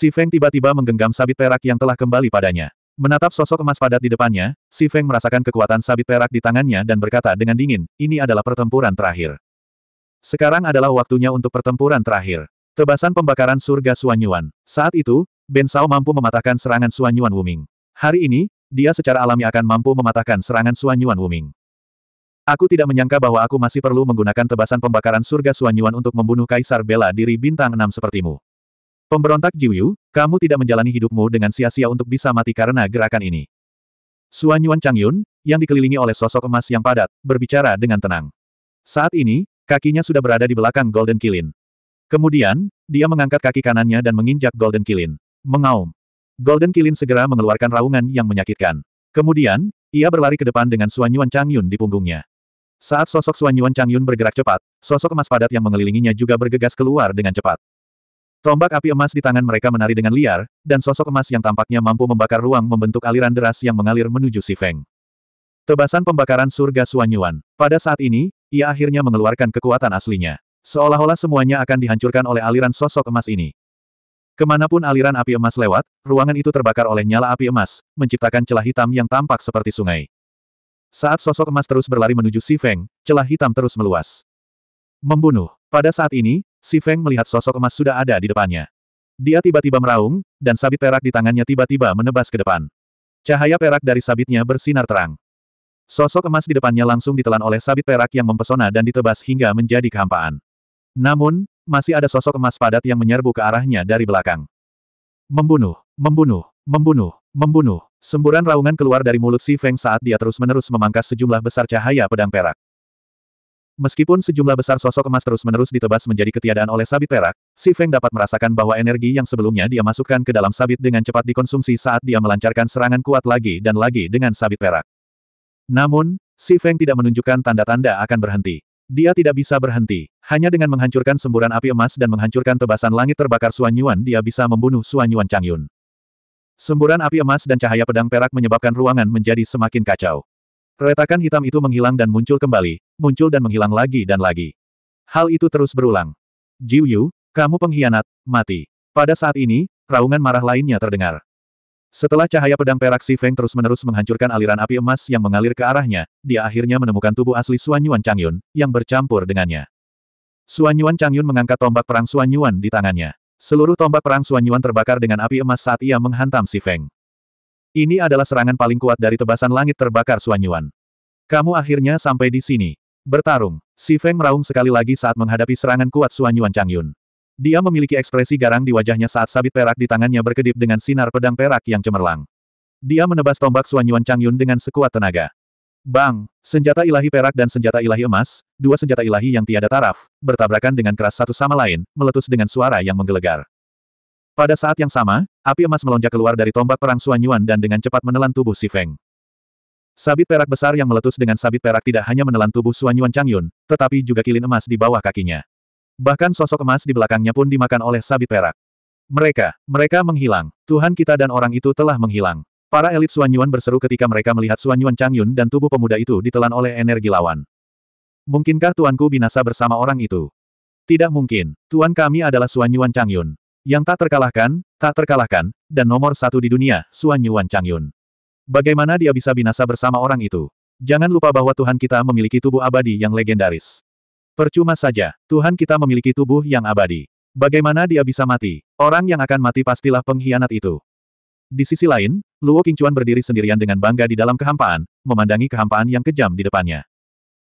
Si Feng tiba-tiba menggenggam sabit perak yang telah kembali padanya. Menatap sosok emas padat di depannya, Si Feng merasakan kekuatan sabit perak di tangannya dan berkata dengan dingin, ini adalah pertempuran terakhir. Sekarang adalah waktunya untuk pertempuran terakhir. Tebasan pembakaran surga Suanyuan. Saat itu, Ben Sao mampu mematahkan serangan Suanyuan Wuming. Hari ini, dia secara alami akan mampu mematahkan serangan Suanyuan Wuming. Aku tidak menyangka bahwa aku masih perlu menggunakan tebasan pembakaran surga Suanyuan untuk membunuh Kaisar Bela Diri Bintang enam sepertimu. Pemberontak Jiuyu, kamu tidak menjalani hidupmu dengan sia-sia untuk bisa mati karena gerakan ini. Suan Yuan Chang Yun, yang dikelilingi oleh sosok emas yang padat, berbicara dengan tenang. Saat ini, kakinya sudah berada di belakang Golden Kilin. Kemudian, dia mengangkat kaki kanannya dan menginjak Golden Kilin. Mengaum. Golden Kilin segera mengeluarkan raungan yang menyakitkan. Kemudian, ia berlari ke depan dengan Suan Yuan Chang Yun di punggungnya. Saat sosok Suan Yuan Chang Yun bergerak cepat, sosok emas padat yang mengelilinginya juga bergegas keluar dengan cepat. Tombak api emas di tangan mereka menari dengan liar, dan sosok emas yang tampaknya mampu membakar ruang membentuk aliran deras yang mengalir menuju si Feng. Tebasan pembakaran surga Suanyuan. Pada saat ini, ia akhirnya mengeluarkan kekuatan aslinya. Seolah-olah semuanya akan dihancurkan oleh aliran sosok emas ini. Kemanapun aliran api emas lewat, ruangan itu terbakar oleh nyala api emas, menciptakan celah hitam yang tampak seperti sungai. Saat sosok emas terus berlari menuju si Feng, celah hitam terus meluas. Membunuh. Pada saat ini, Si Feng melihat sosok emas sudah ada di depannya. Dia tiba-tiba meraung, dan sabit perak di tangannya tiba-tiba menebas ke depan. Cahaya perak dari sabitnya bersinar terang. Sosok emas di depannya langsung ditelan oleh sabit perak yang mempesona dan ditebas hingga menjadi kehampaan. Namun, masih ada sosok emas padat yang menyerbu ke arahnya dari belakang. Membunuh, membunuh, membunuh, membunuh. Semburan raungan keluar dari mulut Si Feng saat dia terus-menerus memangkas sejumlah besar cahaya pedang perak. Meskipun sejumlah besar sosok emas terus-menerus ditebas menjadi ketiadaan oleh sabit perak, Si Feng dapat merasakan bahwa energi yang sebelumnya dia masukkan ke dalam sabit dengan cepat dikonsumsi saat dia melancarkan serangan kuat lagi dan lagi dengan sabit perak. Namun, Si Feng tidak menunjukkan tanda-tanda akan berhenti. Dia tidak bisa berhenti. Hanya dengan menghancurkan semburan api emas dan menghancurkan tebasan langit terbakar Suan Yuan dia bisa membunuh Suan Yuan Changyun. Semburan api emas dan cahaya pedang perak menyebabkan ruangan menjadi semakin kacau. Retakan hitam itu menghilang dan muncul kembali, muncul dan menghilang lagi dan lagi. Hal itu terus berulang. Jiu Yu, kamu pengkhianat, mati. Pada saat ini, raungan marah lainnya terdengar. Setelah cahaya pedang perak Si Feng terus-menerus menghancurkan aliran api emas yang mengalir ke arahnya, dia akhirnya menemukan tubuh asli Suan Yuan Changyun, yang bercampur dengannya. Suan Yuan Changyun mengangkat tombak perang Suan Yuan di tangannya. Seluruh tombak perang Suan Yuan terbakar dengan api emas saat ia menghantam Si Feng. Ini adalah serangan paling kuat dari tebasan langit terbakar Suanyuan. Kamu akhirnya sampai di sini. Bertarung, si Feng meraung sekali lagi saat menghadapi serangan kuat Suanyuan Changyun. Dia memiliki ekspresi garang di wajahnya saat sabit perak di tangannya berkedip dengan sinar pedang perak yang cemerlang. Dia menebas tombak Suanyuan Changyun dengan sekuat tenaga. Bang, senjata ilahi perak dan senjata ilahi emas, dua senjata ilahi yang tiada taraf, bertabrakan dengan keras satu sama lain, meletus dengan suara yang menggelegar. Pada saat yang sama, api emas melonjak keluar dari tombak perang Xuan Yuan dan dengan cepat menelan tubuh Si Feng. Sabit perak besar yang meletus dengan sabit perak tidak hanya menelan tubuh Xuan Yuan Changyun, tetapi juga kilin emas di bawah kakinya. Bahkan sosok emas di belakangnya pun dimakan oleh sabit perak. Mereka, mereka menghilang. Tuhan kita dan orang itu telah menghilang. Para elit Xuan Yuan berseru ketika mereka melihat Xuan Yuan Changyun dan tubuh pemuda itu ditelan oleh energi lawan. Mungkinkah tuanku binasa bersama orang itu? Tidak mungkin. Tuan kami adalah Xuan Yuan Changyun. Yang tak terkalahkan, tak terkalahkan, dan nomor satu di dunia, Suan Yuan Changyun. Bagaimana dia bisa binasa bersama orang itu? Jangan lupa bahwa Tuhan kita memiliki tubuh abadi yang legendaris. Percuma saja, Tuhan kita memiliki tubuh yang abadi. Bagaimana dia bisa mati? Orang yang akan mati pastilah pengkhianat itu. Di sisi lain, Luo Qingchuan berdiri sendirian dengan bangga di dalam kehampaan, memandangi kehampaan yang kejam di depannya.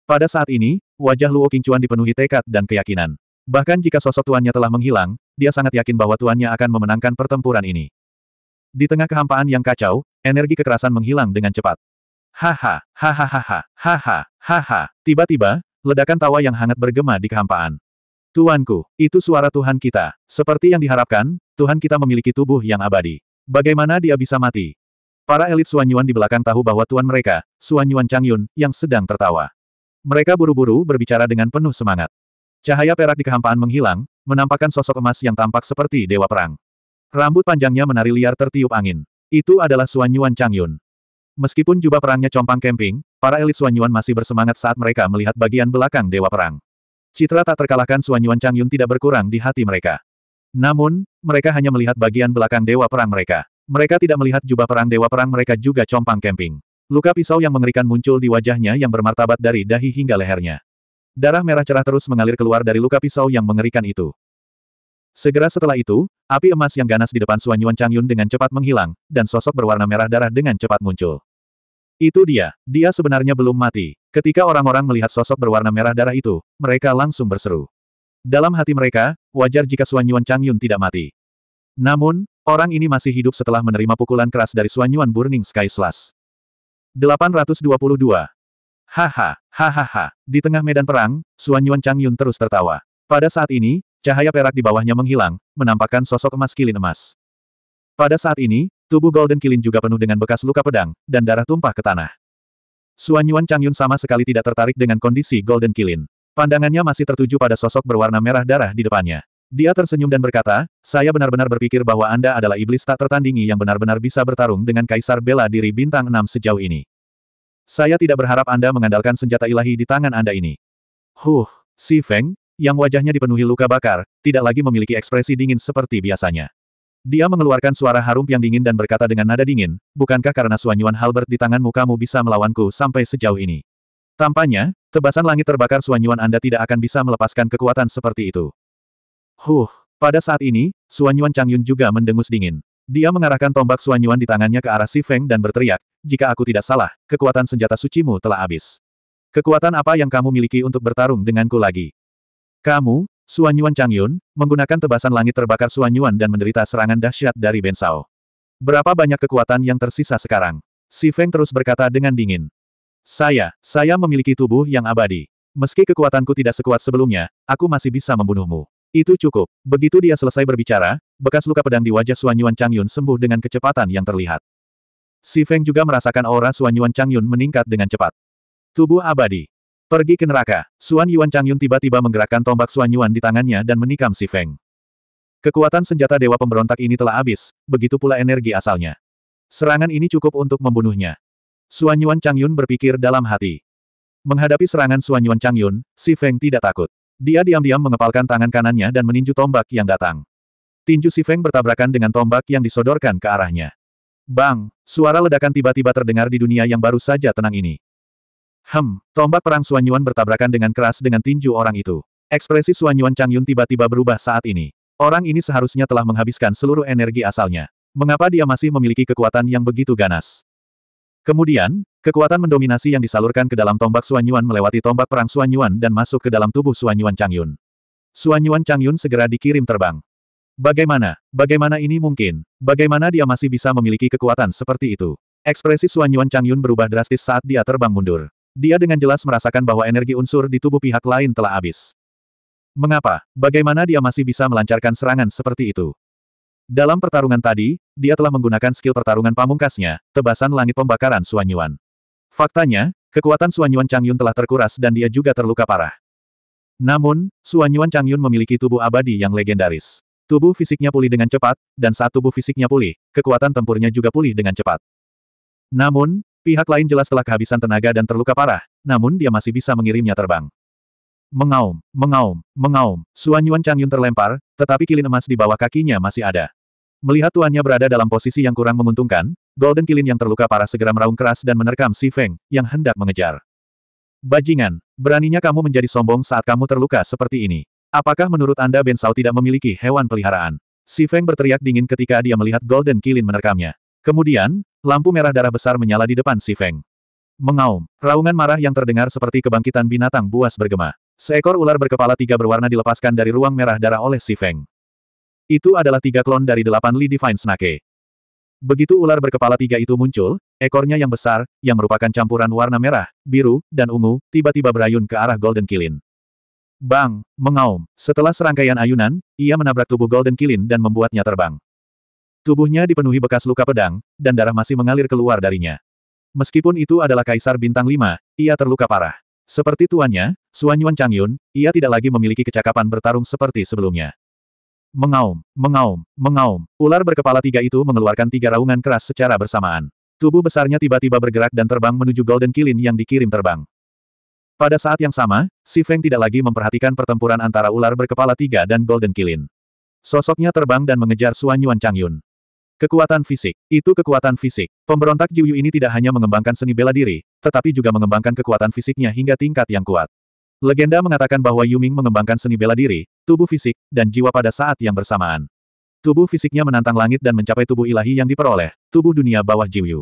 Pada saat ini, wajah Luo Qingchuan dipenuhi tekad dan keyakinan. Bahkan jika sosok tuannya telah menghilang, dia sangat yakin bahwa tuannya akan memenangkan pertempuran ini. Di tengah kehampaan yang kacau, energi kekerasan menghilang dengan cepat. Haha, hahaha, Hahaha! Hahaha! Tiba-tiba, ledakan tawa yang hangat bergema di kehampaan. Tuanku, itu suara Tuhan kita. Seperti yang diharapkan, Tuhan kita memiliki tubuh yang abadi. Bagaimana dia bisa mati? Para elit Suanyuan di belakang tahu bahwa tuan mereka, Suanyuan Changyun, yang sedang tertawa. Mereka buru-buru berbicara dengan penuh semangat. Cahaya perak di kehampaan menghilang, menampakkan sosok emas yang tampak seperti dewa perang. Rambut panjangnya menari liar tertiup angin. Itu adalah Suan Yuan Chang Meskipun jubah perangnya compang kemping, para elit Suan Yuan masih bersemangat saat mereka melihat bagian belakang dewa perang. Citra tak terkalahkan Suan Yuan Chang tidak berkurang di hati mereka. Namun, mereka hanya melihat bagian belakang dewa perang mereka. Mereka tidak melihat jubah perang dewa perang mereka juga compang kemping. Luka pisau yang mengerikan muncul di wajahnya yang bermartabat dari dahi hingga lehernya. Darah merah cerah terus mengalir keluar dari luka pisau yang mengerikan itu. Segera setelah itu, api emas yang ganas di depan Suan Yuan Changyun dengan cepat menghilang, dan sosok berwarna merah darah dengan cepat muncul. Itu dia, dia sebenarnya belum mati. Ketika orang-orang melihat sosok berwarna merah darah itu, mereka langsung berseru. Dalam hati mereka, wajar jika Suan Yuan Changyun tidak mati. Namun, orang ini masih hidup setelah menerima pukulan keras dari Suan Yuan Burning Sky Slash. 822. Haha, hahaha. Di tengah medan perang, Xuan Yuan Chang Yun terus tertawa. Pada saat ini, cahaya perak di bawahnya menghilang, menampakkan sosok emas kilin emas. Pada saat ini, tubuh Golden Kilin juga penuh dengan bekas luka pedang, dan darah tumpah ke tanah. Xuan Yuan Chang Yun sama sekali tidak tertarik dengan kondisi Golden Kilin. Pandangannya masih tertuju pada sosok berwarna merah darah di depannya. Dia tersenyum dan berkata, saya benar-benar berpikir bahwa Anda adalah iblis tak tertandingi yang benar-benar bisa bertarung dengan Kaisar Bela Diri Bintang 6 sejauh ini. Saya tidak berharap Anda mengandalkan senjata ilahi di tangan Anda ini. Huh, si Feng, yang wajahnya dipenuhi luka bakar, tidak lagi memiliki ekspresi dingin seperti biasanya. Dia mengeluarkan suara harum yang dingin dan berkata dengan nada dingin, bukankah karena suanyuan Halbert di tanganmu kamu bisa melawanku sampai sejauh ini? Tampaknya, tebasan langit terbakar suanyuan Anda tidak akan bisa melepaskan kekuatan seperti itu. Huh, pada saat ini, suanyuan Changyun juga mendengus dingin. Dia mengarahkan tombak Suanyuan di tangannya ke arah Si Feng dan berteriak, jika aku tidak salah, kekuatan senjata sucimu telah habis. Kekuatan apa yang kamu miliki untuk bertarung denganku lagi? Kamu, Suanyuan Changyun, menggunakan tebasan langit terbakar Suanyuan dan menderita serangan dahsyat dari Bensao. Berapa banyak kekuatan yang tersisa sekarang? Si Feng terus berkata dengan dingin. Saya, saya memiliki tubuh yang abadi. Meski kekuatanku tidak sekuat sebelumnya, aku masih bisa membunuhmu. Itu cukup. Begitu dia selesai berbicara, bekas luka pedang di wajah Yuan Chang Yun sembuh dengan kecepatan yang terlihat. Si Feng juga merasakan aura Yuan Chang Yun meningkat dengan cepat. Tubuh abadi. Pergi ke neraka. Suan Yuan Chang Yun tiba-tiba menggerakkan tombak Suan Yuan di tangannya dan menikam Si Feng. Kekuatan senjata Dewa Pemberontak ini telah habis, begitu pula energi asalnya. Serangan ini cukup untuk membunuhnya. Suan Yuan Chang Yun berpikir dalam hati. Menghadapi serangan Suan Yuan Changyun, Si Feng tidak takut. Dia diam-diam mengepalkan tangan kanannya dan meninju tombak yang datang. Tinju si Feng bertabrakan dengan tombak yang disodorkan ke arahnya. Bang! Suara ledakan tiba-tiba terdengar di dunia yang baru saja tenang ini. Hem, tombak perang Suanyuan bertabrakan dengan keras dengan tinju orang itu. Ekspresi Suanyuan Changyun tiba-tiba berubah saat ini. Orang ini seharusnya telah menghabiskan seluruh energi asalnya. Mengapa dia masih memiliki kekuatan yang begitu ganas? Kemudian, kekuatan mendominasi yang disalurkan ke dalam tombak Suanyuan melewati tombak perang Suanyuan dan masuk ke dalam tubuh Suanyuan Changyun. Suanyuan Changyun segera dikirim terbang. Bagaimana? Bagaimana ini mungkin? Bagaimana dia masih bisa memiliki kekuatan seperti itu? Ekspresi Suan Yuan Chang Yun berubah drastis saat dia terbang mundur. Dia dengan jelas merasakan bahwa energi unsur di tubuh pihak lain telah habis. Mengapa? Bagaimana dia masih bisa melancarkan serangan seperti itu? Dalam pertarungan tadi, dia telah menggunakan skill pertarungan pamungkasnya, tebasan langit pembakaran Suan Yuan. Faktanya, kekuatan Suan Yuan Chang Yun telah terkuras dan dia juga terluka parah. Namun, Suan Yuan Chang Yun memiliki tubuh abadi yang legendaris. Tubuh fisiknya pulih dengan cepat, dan saat tubuh fisiknya pulih, kekuatan tempurnya juga pulih dengan cepat. Namun, pihak lain jelas telah kehabisan tenaga dan terluka parah, namun dia masih bisa mengirimnya terbang. Mengaum, mengaum, mengaum, Suan Yuan Chang Yun terlempar, tetapi kilin emas di bawah kakinya masih ada. Melihat tuannya berada dalam posisi yang kurang menguntungkan, Golden Kilin yang terluka parah segera meraung keras dan menerkam Si Feng, yang hendak mengejar. Bajingan, beraninya kamu menjadi sombong saat kamu terluka seperti ini. Apakah menurut Anda Ben Sao tidak memiliki hewan peliharaan? Si Feng berteriak dingin ketika dia melihat Golden Kilin menerkamnya. Kemudian, lampu merah darah besar menyala di depan Si Feng. Mengaum, raungan marah yang terdengar seperti kebangkitan binatang buas bergema. Seekor ular berkepala tiga berwarna dilepaskan dari ruang merah darah oleh Si Feng. Itu adalah tiga klon dari delapan Li Divine Snake. Begitu ular berkepala tiga itu muncul, ekornya yang besar, yang merupakan campuran warna merah, biru, dan ungu, tiba-tiba berayun ke arah Golden Kilin. Bang, mengaum. Setelah serangkaian ayunan, ia menabrak tubuh Golden Kilin dan membuatnya terbang. Tubuhnya dipenuhi bekas luka pedang, dan darah masih mengalir keluar darinya. Meskipun itu adalah Kaisar Bintang Lima, ia terluka parah. Seperti tuannya, Suan Yuan Changyun, ia tidak lagi memiliki kecakapan bertarung seperti sebelumnya. Mengaum, mengaum, mengaum, ular berkepala tiga itu mengeluarkan tiga raungan keras secara bersamaan. Tubuh besarnya tiba-tiba bergerak dan terbang menuju Golden Kilin yang dikirim terbang. Pada saat yang sama, Si Feng tidak lagi memperhatikan pertempuran antara ular berkepala tiga dan Golden Kilin. Sosoknya terbang dan mengejar Suan Yuan Changyun. Kekuatan fisik. Itu kekuatan fisik. Pemberontak Jiu Yu ini tidak hanya mengembangkan seni bela diri, tetapi juga mengembangkan kekuatan fisiknya hingga tingkat yang kuat. Legenda mengatakan bahwa Yu Ming mengembangkan seni bela diri, tubuh fisik, dan jiwa pada saat yang bersamaan. Tubuh fisiknya menantang langit dan mencapai tubuh ilahi yang diperoleh, tubuh dunia bawah Jiu Yu.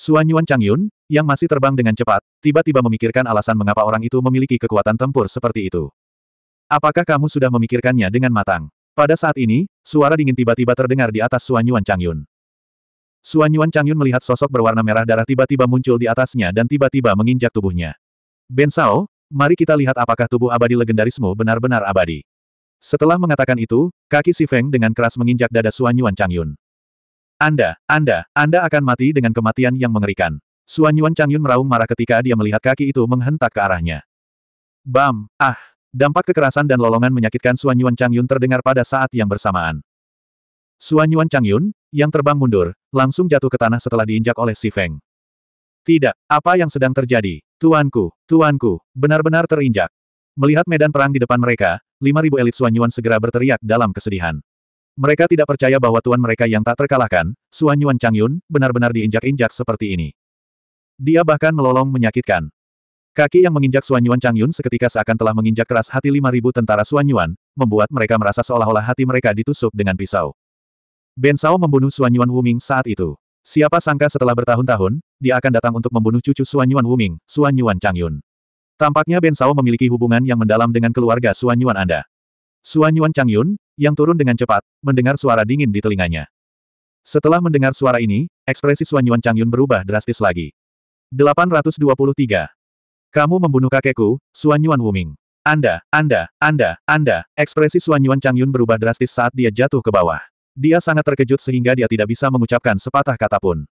Suan Yuan Changyun, yang masih terbang dengan cepat, tiba-tiba memikirkan alasan mengapa orang itu memiliki kekuatan tempur seperti itu. Apakah kamu sudah memikirkannya dengan matang? Pada saat ini, suara dingin tiba-tiba terdengar di atas Suanyuan Changyun. Suanyuan Changyun melihat sosok berwarna merah darah tiba-tiba muncul di atasnya dan tiba-tiba menginjak tubuhnya. Ben Sao, mari kita lihat apakah tubuh abadi legendarismu benar-benar abadi. Setelah mengatakan itu, kaki Si Feng dengan keras menginjak dada Suanyuan Changyun. Anda, Anda, Anda akan mati dengan kematian yang mengerikan. Suan Yuan Chang Yun meraung marah ketika dia melihat kaki itu menghentak ke arahnya. Bam! Ah! Dampak kekerasan dan lolongan menyakitkan Suan Yuan Chang Yun terdengar pada saat yang bersamaan. Suan Yuan Chang Yun, yang terbang mundur, langsung jatuh ke tanah setelah diinjak oleh Si Feng. Tidak, apa yang sedang terjadi? Tuanku, tuanku, benar-benar terinjak. Melihat medan perang di depan mereka, 5.000 elit Suan Yuan segera berteriak dalam kesedihan. Mereka tidak percaya bahwa tuan mereka yang tak terkalahkan, Suan Yuan Chang Yun, benar-benar diinjak-injak seperti ini. Dia bahkan melolong menyakitkan. Kaki yang menginjak Suan Yuan Chang Yun seketika seakan telah menginjak keras hati 5.000 tentara Suan Yuan, membuat mereka merasa seolah-olah hati mereka ditusuk dengan pisau. Ben Sao membunuh Suan Yuan Wuming saat itu. Siapa sangka setelah bertahun-tahun, dia akan datang untuk membunuh cucu Suan Yuan Wuming, Suan Yuan Chang Yun. Tampaknya Ben Sao memiliki hubungan yang mendalam dengan keluarga Suan Yuan Anda. Suan Yuan Chang Yun, yang turun dengan cepat, mendengar suara dingin di telinganya. Setelah mendengar suara ini, ekspresi Suan Yuan Chang Yun berubah drastis lagi. 823. Kamu membunuh kakekku, suanyuan Yuan Wuming. Anda, Anda, Anda, Anda, ekspresi suanyuan Yuan Changyun berubah drastis saat dia jatuh ke bawah. Dia sangat terkejut sehingga dia tidak bisa mengucapkan sepatah kata pun.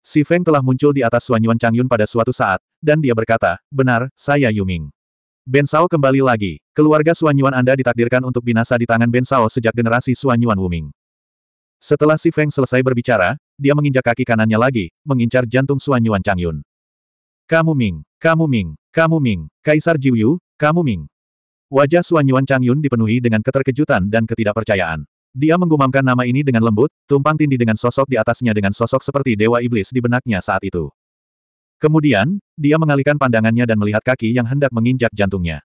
Si Feng telah muncul di atas suanyuan Yuan Changyun pada suatu saat, dan dia berkata, benar, saya Yuming. Ben Sao kembali lagi. Keluarga suanyuan Yuan Anda ditakdirkan untuk binasa di tangan Ben Sao sejak generasi suanyuan Yuan Wuming. Setelah Si Feng selesai berbicara, dia menginjak kaki kanannya lagi, mengincar jantung Suan Yuan Chang Yun. Kamu Ming, kamu Ming, kamu Ming, Kaisar Jiu Yu, kamu Ming. Wajah Suan Yuan Chang Yun dipenuhi dengan keterkejutan dan ketidakpercayaan. Dia menggumamkan nama ini dengan lembut, tumpang tindih dengan sosok di atasnya dengan sosok seperti dewa iblis di benaknya saat itu. Kemudian, dia mengalihkan pandangannya dan melihat kaki yang hendak menginjak jantungnya.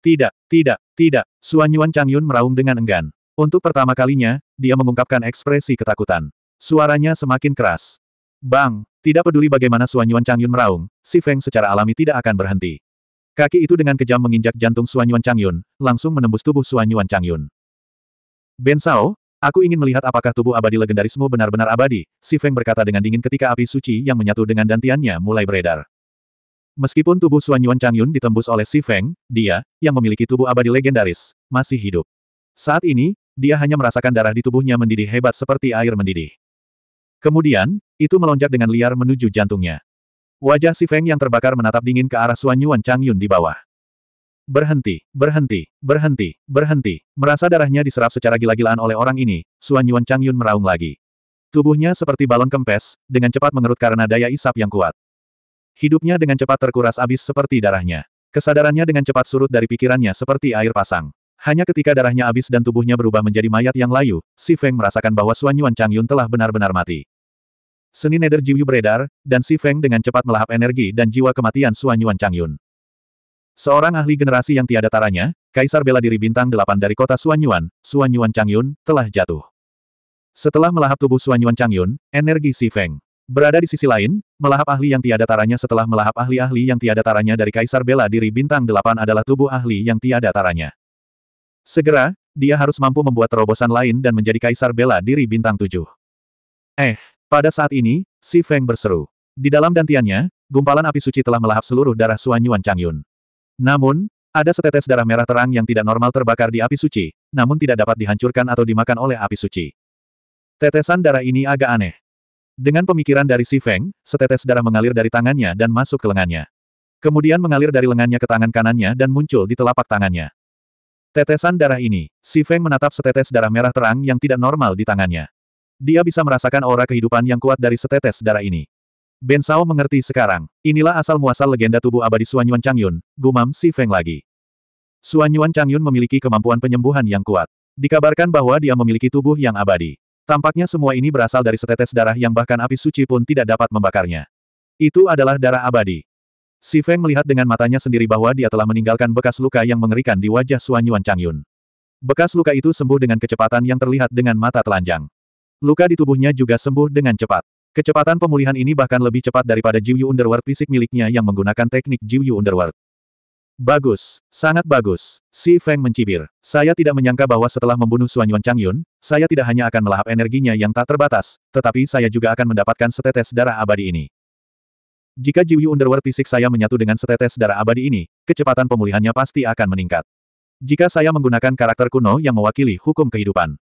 Tidak, tidak, tidak, Suan Yuan Chang Yun meraung dengan enggan. Untuk pertama kalinya, dia mengungkapkan ekspresi ketakutan. Suaranya semakin keras. Bang! Tidak peduli bagaimana Suanyuan Changyun meraung, si Feng secara alami tidak akan berhenti. Kaki itu dengan kejam menginjak jantung Suanyuan Changyun, langsung menembus tubuh Suanyuan Changyun. Ben Sao, aku ingin melihat apakah tubuh abadi legendarismu benar-benar abadi, si Feng berkata dengan dingin ketika api suci yang menyatu dengan dantiannya mulai beredar. Meskipun tubuh Suanyuan Changyun ditembus oleh si Feng, dia, yang memiliki tubuh abadi legendaris, masih hidup. Saat ini, dia hanya merasakan darah di tubuhnya mendidih hebat seperti air mendidih. Kemudian, itu melonjak dengan liar menuju jantungnya. Wajah si Feng yang terbakar menatap dingin ke arah Suan Yuan Chang Yun di bawah. Berhenti, berhenti, berhenti, berhenti. Merasa darahnya diserap secara gila-gilaan oleh orang ini, Suan Yuan Chang Yun meraung lagi. Tubuhnya seperti balon kempes, dengan cepat mengerut karena daya isap yang kuat. Hidupnya dengan cepat terkuras abis seperti darahnya. Kesadarannya dengan cepat surut dari pikirannya seperti air pasang. Hanya ketika darahnya habis dan tubuhnya berubah menjadi mayat yang layu, Si Feng merasakan bahwa Suan Yuan Chang Yun telah benar-benar mati. Seni Nether Jiuyu beredar, dan Si Feng dengan cepat melahap energi dan jiwa kematian Suan Yuan Chang Yun. Seorang ahli generasi yang tiada taranya, Kaisar bela diri bintang delapan dari kota Suan Yuan, Suan Yuan Chang Yun, telah jatuh. Setelah melahap tubuh Suan Yuan Chang Yun, energi Si Feng. Berada di sisi lain, melahap ahli yang tiada taranya setelah melahap ahli-ahli yang tiada taranya dari Kaisar bela diri bintang delapan adalah tubuh ahli yang tiada taranya. Segera, dia harus mampu membuat terobosan lain dan menjadi kaisar bela diri bintang tujuh. Eh, pada saat ini, Si Feng berseru. Di dalam dantiannya, gumpalan api suci telah melahap seluruh darah Suan Yuan Changyun. Namun, ada setetes darah merah terang yang tidak normal terbakar di api suci, namun tidak dapat dihancurkan atau dimakan oleh api suci. Tetesan darah ini agak aneh. Dengan pemikiran dari Si Feng, setetes darah mengalir dari tangannya dan masuk ke lengannya. Kemudian mengalir dari lengannya ke tangan kanannya dan muncul di telapak tangannya. Tetesan darah ini, Si Feng menatap setetes darah merah terang yang tidak normal di tangannya. Dia bisa merasakan aura kehidupan yang kuat dari setetes darah ini. Ben Sao mengerti sekarang, inilah asal-muasal legenda tubuh abadi Suan Yuan Changyun, gumam Si Feng lagi. Suan Yuan Changyun memiliki kemampuan penyembuhan yang kuat. Dikabarkan bahwa dia memiliki tubuh yang abadi. Tampaknya semua ini berasal dari setetes darah yang bahkan api suci pun tidak dapat membakarnya. Itu adalah darah abadi. Si Feng melihat dengan matanya sendiri bahwa dia telah meninggalkan bekas luka yang mengerikan di wajah Suan Yuan Changyun. Bekas luka itu sembuh dengan kecepatan yang terlihat dengan mata telanjang. Luka di tubuhnya juga sembuh dengan cepat. Kecepatan pemulihan ini bahkan lebih cepat daripada Jiu Yu Underworld fisik miliknya yang menggunakan teknik Jiu Yu Underworld. Bagus, sangat bagus. Si Feng mencibir. Saya tidak menyangka bahwa setelah membunuh Suan Yuan Changyun, saya tidak hanya akan melahap energinya yang tak terbatas, tetapi saya juga akan mendapatkan setetes darah abadi ini. Jika jiwi Underworld fisik saya menyatu dengan setetes darah abadi ini, kecepatan pemulihannya pasti akan meningkat. Jika saya menggunakan karakter kuno yang mewakili hukum kehidupan.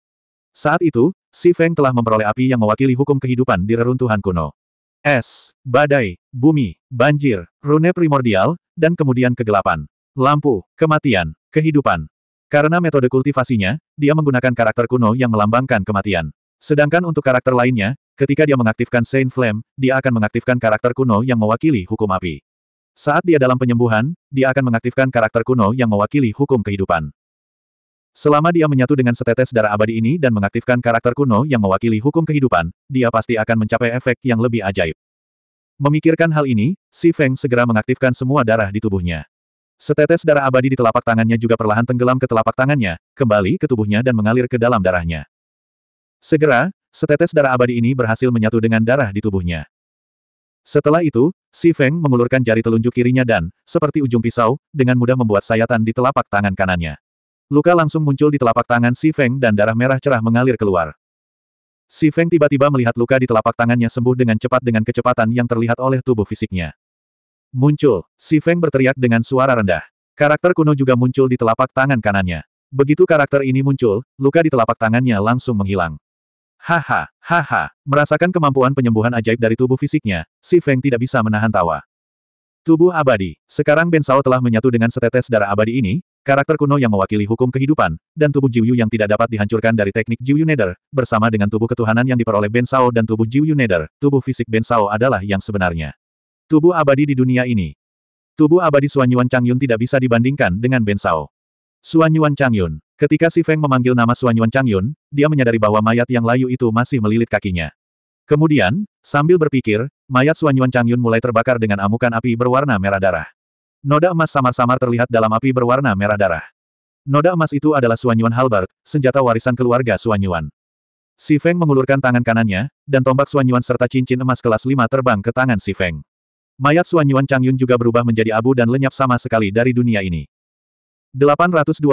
Saat itu, Si Feng telah memperoleh api yang mewakili hukum kehidupan di reruntuhan kuno. Es, badai, bumi, banjir, rune primordial, dan kemudian kegelapan. Lampu, kematian, kehidupan. Karena metode kultivasinya, dia menggunakan karakter kuno yang melambangkan kematian. Sedangkan untuk karakter lainnya, Ketika dia mengaktifkan Saint Flame, dia akan mengaktifkan karakter kuno yang mewakili hukum api. Saat dia dalam penyembuhan, dia akan mengaktifkan karakter kuno yang mewakili hukum kehidupan. Selama dia menyatu dengan setetes darah abadi ini dan mengaktifkan karakter kuno yang mewakili hukum kehidupan, dia pasti akan mencapai efek yang lebih ajaib. Memikirkan hal ini, Si Feng segera mengaktifkan semua darah di tubuhnya. Setetes darah abadi di telapak tangannya juga perlahan tenggelam ke telapak tangannya, kembali ke tubuhnya dan mengalir ke dalam darahnya. Segera, Setetes darah abadi ini berhasil menyatu dengan darah di tubuhnya. Setelah itu, Si Feng mengulurkan jari telunjuk kirinya dan, seperti ujung pisau, dengan mudah membuat sayatan di telapak tangan kanannya. Luka langsung muncul di telapak tangan Si Feng dan darah merah cerah mengalir keluar. Si Feng tiba-tiba melihat luka di telapak tangannya sembuh dengan cepat dengan kecepatan yang terlihat oleh tubuh fisiknya. Muncul, Si Feng berteriak dengan suara rendah. Karakter kuno juga muncul di telapak tangan kanannya. Begitu karakter ini muncul, luka di telapak tangannya langsung menghilang. Haha, haha, merasakan kemampuan penyembuhan ajaib dari tubuh fisiknya, si Feng tidak bisa menahan tawa. Tubuh abadi, sekarang Ben Sao telah menyatu dengan setetes darah abadi ini, karakter kuno yang mewakili hukum kehidupan, dan tubuh Jiu Yu yang tidak dapat dihancurkan dari teknik Jiu Yu Nether, bersama dengan tubuh ketuhanan yang diperoleh Ben Sao dan tubuh Jiu Yu Nether, tubuh fisik Ben Sao adalah yang sebenarnya. Tubuh abadi di dunia ini. Tubuh abadi Suanyuan Changyun tidak bisa dibandingkan dengan Ben Sao. Suanyuan Changyun, Ketika Si Feng memanggil nama Suanyuan Changyun, dia menyadari bahwa mayat yang layu itu masih melilit kakinya. Kemudian, sambil berpikir, mayat Suanyuan Changyun mulai terbakar dengan amukan api berwarna merah darah. Noda emas samar-samar terlihat dalam api berwarna merah darah. Noda emas itu adalah Suanyuan Halbert, senjata warisan keluarga Suanyuan. Si Feng mengulurkan tangan kanannya, dan tombak Suanyuan serta cincin emas kelas 5 terbang ke tangan Si Feng. Mayat Suanyuan Changyun juga berubah menjadi abu dan lenyap sama sekali dari dunia ini. 824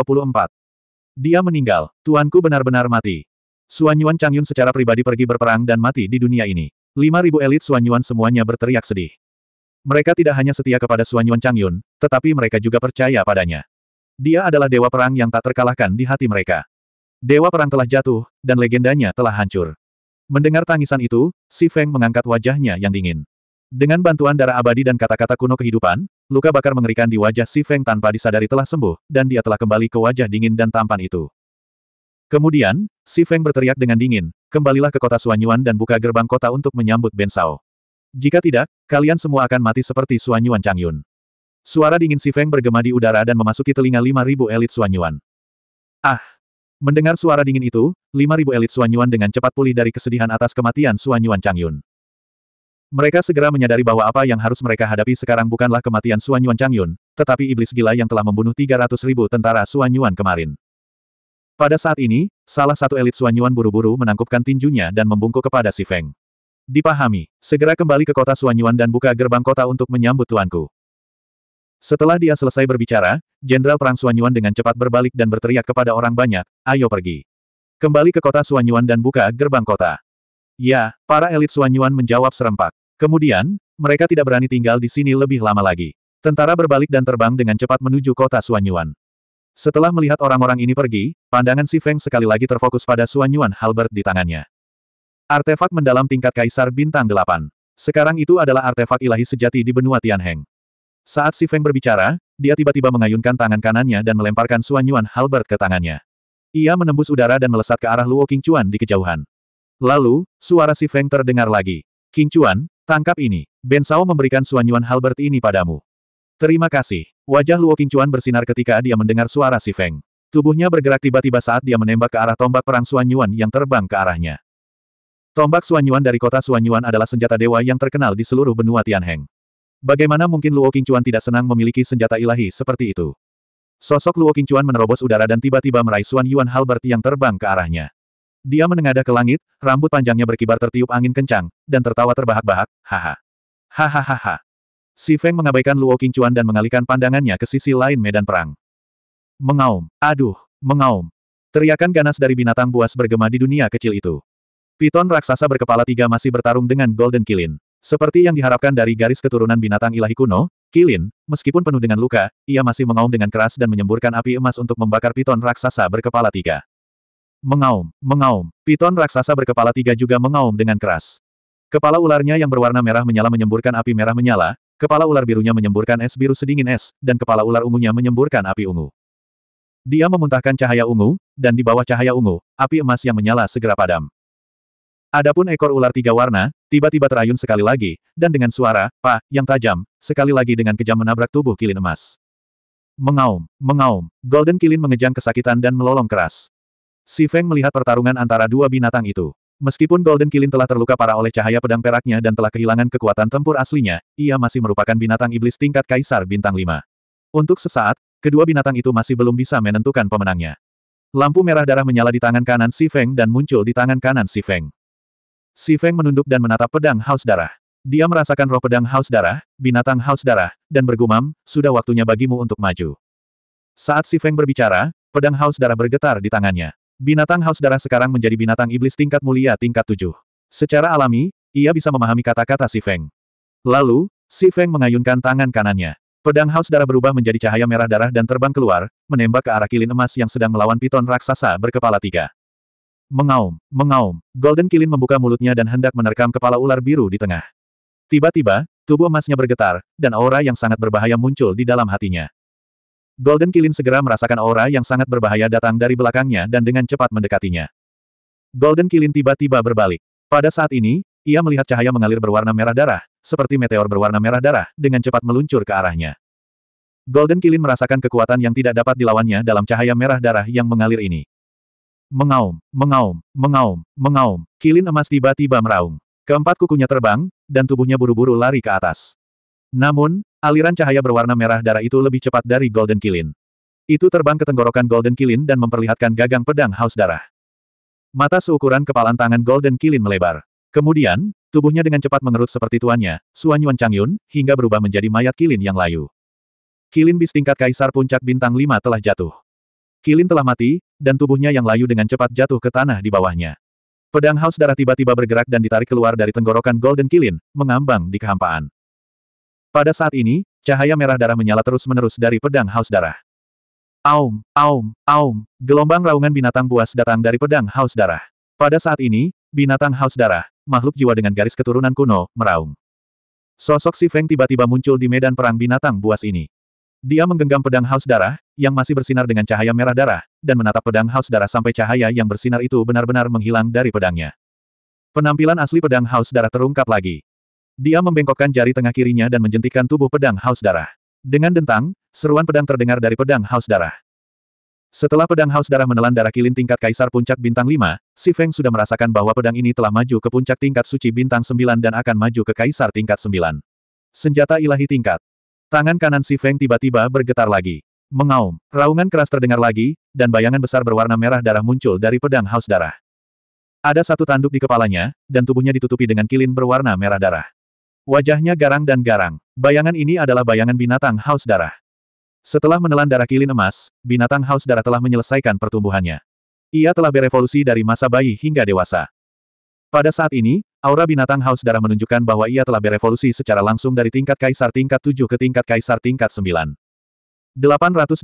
dia meninggal. Tuanku benar-benar mati. Suan Yuan Changyun secara pribadi pergi berperang dan mati di dunia ini. 5.000 elit Suan Yuan semuanya berteriak sedih. Mereka tidak hanya setia kepada Suan Yuan Changyun, tetapi mereka juga percaya padanya. Dia adalah dewa perang yang tak terkalahkan di hati mereka. Dewa perang telah jatuh, dan legendanya telah hancur. Mendengar tangisan itu, Si Feng mengangkat wajahnya yang dingin. Dengan bantuan darah abadi dan kata-kata kuno kehidupan, luka bakar mengerikan di wajah Si Feng tanpa disadari telah sembuh, dan dia telah kembali ke wajah dingin dan tampan itu. Kemudian, Si Feng berteriak dengan dingin, kembalilah ke kota Suanyuan dan buka gerbang kota untuk menyambut Ben Sao. Jika tidak, kalian semua akan mati seperti Suanyuan Changyun. Suara dingin Si Feng bergema di udara dan memasuki telinga 5.000 elit Suanyuan. Ah! Mendengar suara dingin itu, 5.000 elit Suanyuan dengan cepat pulih dari kesedihan atas kematian Suanyuan Changyun. Mereka segera menyadari bahwa apa yang harus mereka hadapi sekarang bukanlah kematian Suan Yuan Changyun, tetapi iblis gila yang telah membunuh 300 ribu tentara Suan Yuan kemarin. Pada saat ini, salah satu elit Suan Yuan buru-buru menangkupkan tinjunya dan membungkuk kepada si Feng. Dipahami, segera kembali ke kota Suan Yuan dan buka gerbang kota untuk menyambut tuanku. Setelah dia selesai berbicara, Jenderal Perang Suan Yuan dengan cepat berbalik dan berteriak kepada orang banyak, ayo pergi. Kembali ke kota Suan Yuan dan buka gerbang kota. Ya, para elit Suan Yuan menjawab serempak. Kemudian, mereka tidak berani tinggal di sini lebih lama lagi. Tentara berbalik dan terbang dengan cepat menuju kota Suanyuan. Setelah melihat orang-orang ini pergi, pandangan si Feng sekali lagi terfokus pada Suanyuan Halbert di tangannya. Artefak mendalam tingkat Kaisar Bintang 8. Sekarang itu adalah artefak ilahi sejati di benua Tianheng. Saat si Feng berbicara, dia tiba-tiba mengayunkan tangan kanannya dan melemparkan Suanyuan Halbert ke tangannya. Ia menembus udara dan melesat ke arah Luo Qingchuan di kejauhan. Lalu, suara si Feng terdengar lagi. Qingchuan, Tangkap ini. Ben Sao memberikan suanyuan Halbert ini padamu. Terima kasih. Wajah Luo Qingcuan bersinar ketika dia mendengar suara si Feng. Tubuhnya bergerak tiba-tiba saat dia menembak ke arah tombak perang Suanyuan yang terbang ke arahnya. Tombak Suanyuan dari kota Suanyuan adalah senjata dewa yang terkenal di seluruh benua Tianheng. Bagaimana mungkin Luo Qingcuan tidak senang memiliki senjata ilahi seperti itu? Sosok Luo Qingcuan menerobos udara dan tiba-tiba meraih Suanyuan Yuan Halbert yang terbang ke arahnya. Dia menengadah ke langit, rambut panjangnya berkibar tertiup angin kencang, dan tertawa terbahak-bahak, haha. Hahaha. Si Feng mengabaikan Luo Qingchuan dan mengalihkan pandangannya ke sisi lain medan perang. Mengaum, aduh, mengaum. Teriakan ganas dari binatang buas bergema di dunia kecil itu. Piton raksasa berkepala tiga masih bertarung dengan Golden Kilin. Seperti yang diharapkan dari garis keturunan binatang ilahi kuno, Kilin, meskipun penuh dengan luka, ia masih mengaum dengan keras dan menyemburkan api emas untuk membakar piton raksasa berkepala tiga. Mengaum, mengaum, piton raksasa berkepala tiga juga mengaum dengan keras. Kepala ularnya yang berwarna merah menyala menyemburkan api merah menyala, kepala ular birunya menyemburkan es biru sedingin es, dan kepala ular ungunya menyemburkan api ungu. Dia memuntahkan cahaya ungu, dan di bawah cahaya ungu, api emas yang menyala segera padam. Adapun ekor ular tiga warna, tiba-tiba terayun sekali lagi, dan dengan suara, pa, yang tajam, sekali lagi dengan kejam menabrak tubuh kilin emas. Mengaum, mengaum, Golden Kilin mengejang kesakitan dan melolong keras. Si Feng melihat pertarungan antara dua binatang itu. Meskipun Golden Kilin telah terluka parah oleh cahaya pedang peraknya dan telah kehilangan kekuatan tempur aslinya, ia masih merupakan binatang iblis tingkat Kaisar Bintang 5. Untuk sesaat, kedua binatang itu masih belum bisa menentukan pemenangnya. Lampu merah darah menyala di tangan kanan Si Feng dan muncul di tangan kanan Si Feng. Si Feng menunduk dan menatap pedang haus darah. Dia merasakan roh pedang haus darah, binatang haus darah, dan bergumam, sudah waktunya bagimu untuk maju. Saat Si Feng berbicara, pedang haus darah bergetar di tangannya. Binatang haus darah sekarang menjadi binatang iblis tingkat mulia tingkat tujuh. Secara alami, ia bisa memahami kata-kata Si Feng. Lalu, Si Feng mengayunkan tangan kanannya. Pedang haus darah berubah menjadi cahaya merah darah dan terbang keluar, menembak ke arah kilin emas yang sedang melawan piton raksasa berkepala tiga. Mengaum, mengaum, Golden Kilin membuka mulutnya dan hendak menerkam kepala ular biru di tengah. Tiba-tiba, tubuh emasnya bergetar, dan aura yang sangat berbahaya muncul di dalam hatinya. Golden Kilin segera merasakan aura yang sangat berbahaya datang dari belakangnya dan dengan cepat mendekatinya. Golden Kilin tiba-tiba berbalik. Pada saat ini, ia melihat cahaya mengalir berwarna merah darah, seperti meteor berwarna merah darah, dengan cepat meluncur ke arahnya. Golden Kilin merasakan kekuatan yang tidak dapat dilawannya dalam cahaya merah darah yang mengalir ini. Mengaum, mengaum, mengaum, mengaum, Kilin emas tiba-tiba meraung. Keempat kukunya terbang, dan tubuhnya buru-buru lari ke atas. Namun, Aliran cahaya berwarna merah darah itu lebih cepat dari Golden Kilin. Itu terbang ke tenggorokan Golden Kilin dan memperlihatkan gagang pedang haus darah. Mata seukuran kepalan tangan Golden Kilin melebar. Kemudian, tubuhnya dengan cepat mengerut seperti tuannya, Suan Yuan Changyun, hingga berubah menjadi mayat Kilin yang layu. Kilin bis tingkat kaisar puncak bintang 5 telah jatuh. Kilin telah mati, dan tubuhnya yang layu dengan cepat jatuh ke tanah di bawahnya. Pedang haus darah tiba-tiba bergerak dan ditarik keluar dari tenggorokan Golden Kilin, mengambang di kehampaan. Pada saat ini, cahaya merah darah menyala terus-menerus dari pedang haus darah. Aum, aum, aum, gelombang raungan binatang buas datang dari pedang haus darah. Pada saat ini, binatang haus darah, makhluk jiwa dengan garis keturunan kuno, meraung. Sosok si Feng tiba-tiba muncul di medan perang binatang buas ini. Dia menggenggam pedang haus darah, yang masih bersinar dengan cahaya merah darah, dan menatap pedang haus darah sampai cahaya yang bersinar itu benar-benar menghilang dari pedangnya. Penampilan asli pedang haus darah terungkap lagi. Dia membengkokkan jari tengah kirinya dan menjentikan tubuh pedang haus darah. Dengan dentang, seruan pedang terdengar dari pedang haus darah. Setelah pedang haus darah menelan darah kilin tingkat kaisar puncak bintang 5, Si Feng sudah merasakan bahwa pedang ini telah maju ke puncak tingkat suci bintang 9 dan akan maju ke kaisar tingkat 9. Senjata ilahi tingkat. Tangan kanan Si Feng tiba-tiba bergetar lagi. Mengaum, raungan keras terdengar lagi, dan bayangan besar berwarna merah darah muncul dari pedang haus darah. Ada satu tanduk di kepalanya, dan tubuhnya ditutupi dengan kilin berwarna merah darah. Wajahnya garang dan garang. Bayangan ini adalah bayangan binatang haus darah. Setelah menelan darah kilin emas, binatang haus darah telah menyelesaikan pertumbuhannya. Ia telah berevolusi dari masa bayi hingga dewasa. Pada saat ini, aura binatang haus darah menunjukkan bahwa ia telah berevolusi secara langsung dari tingkat kaisar tingkat 7 ke tingkat kaisar tingkat 9. 825.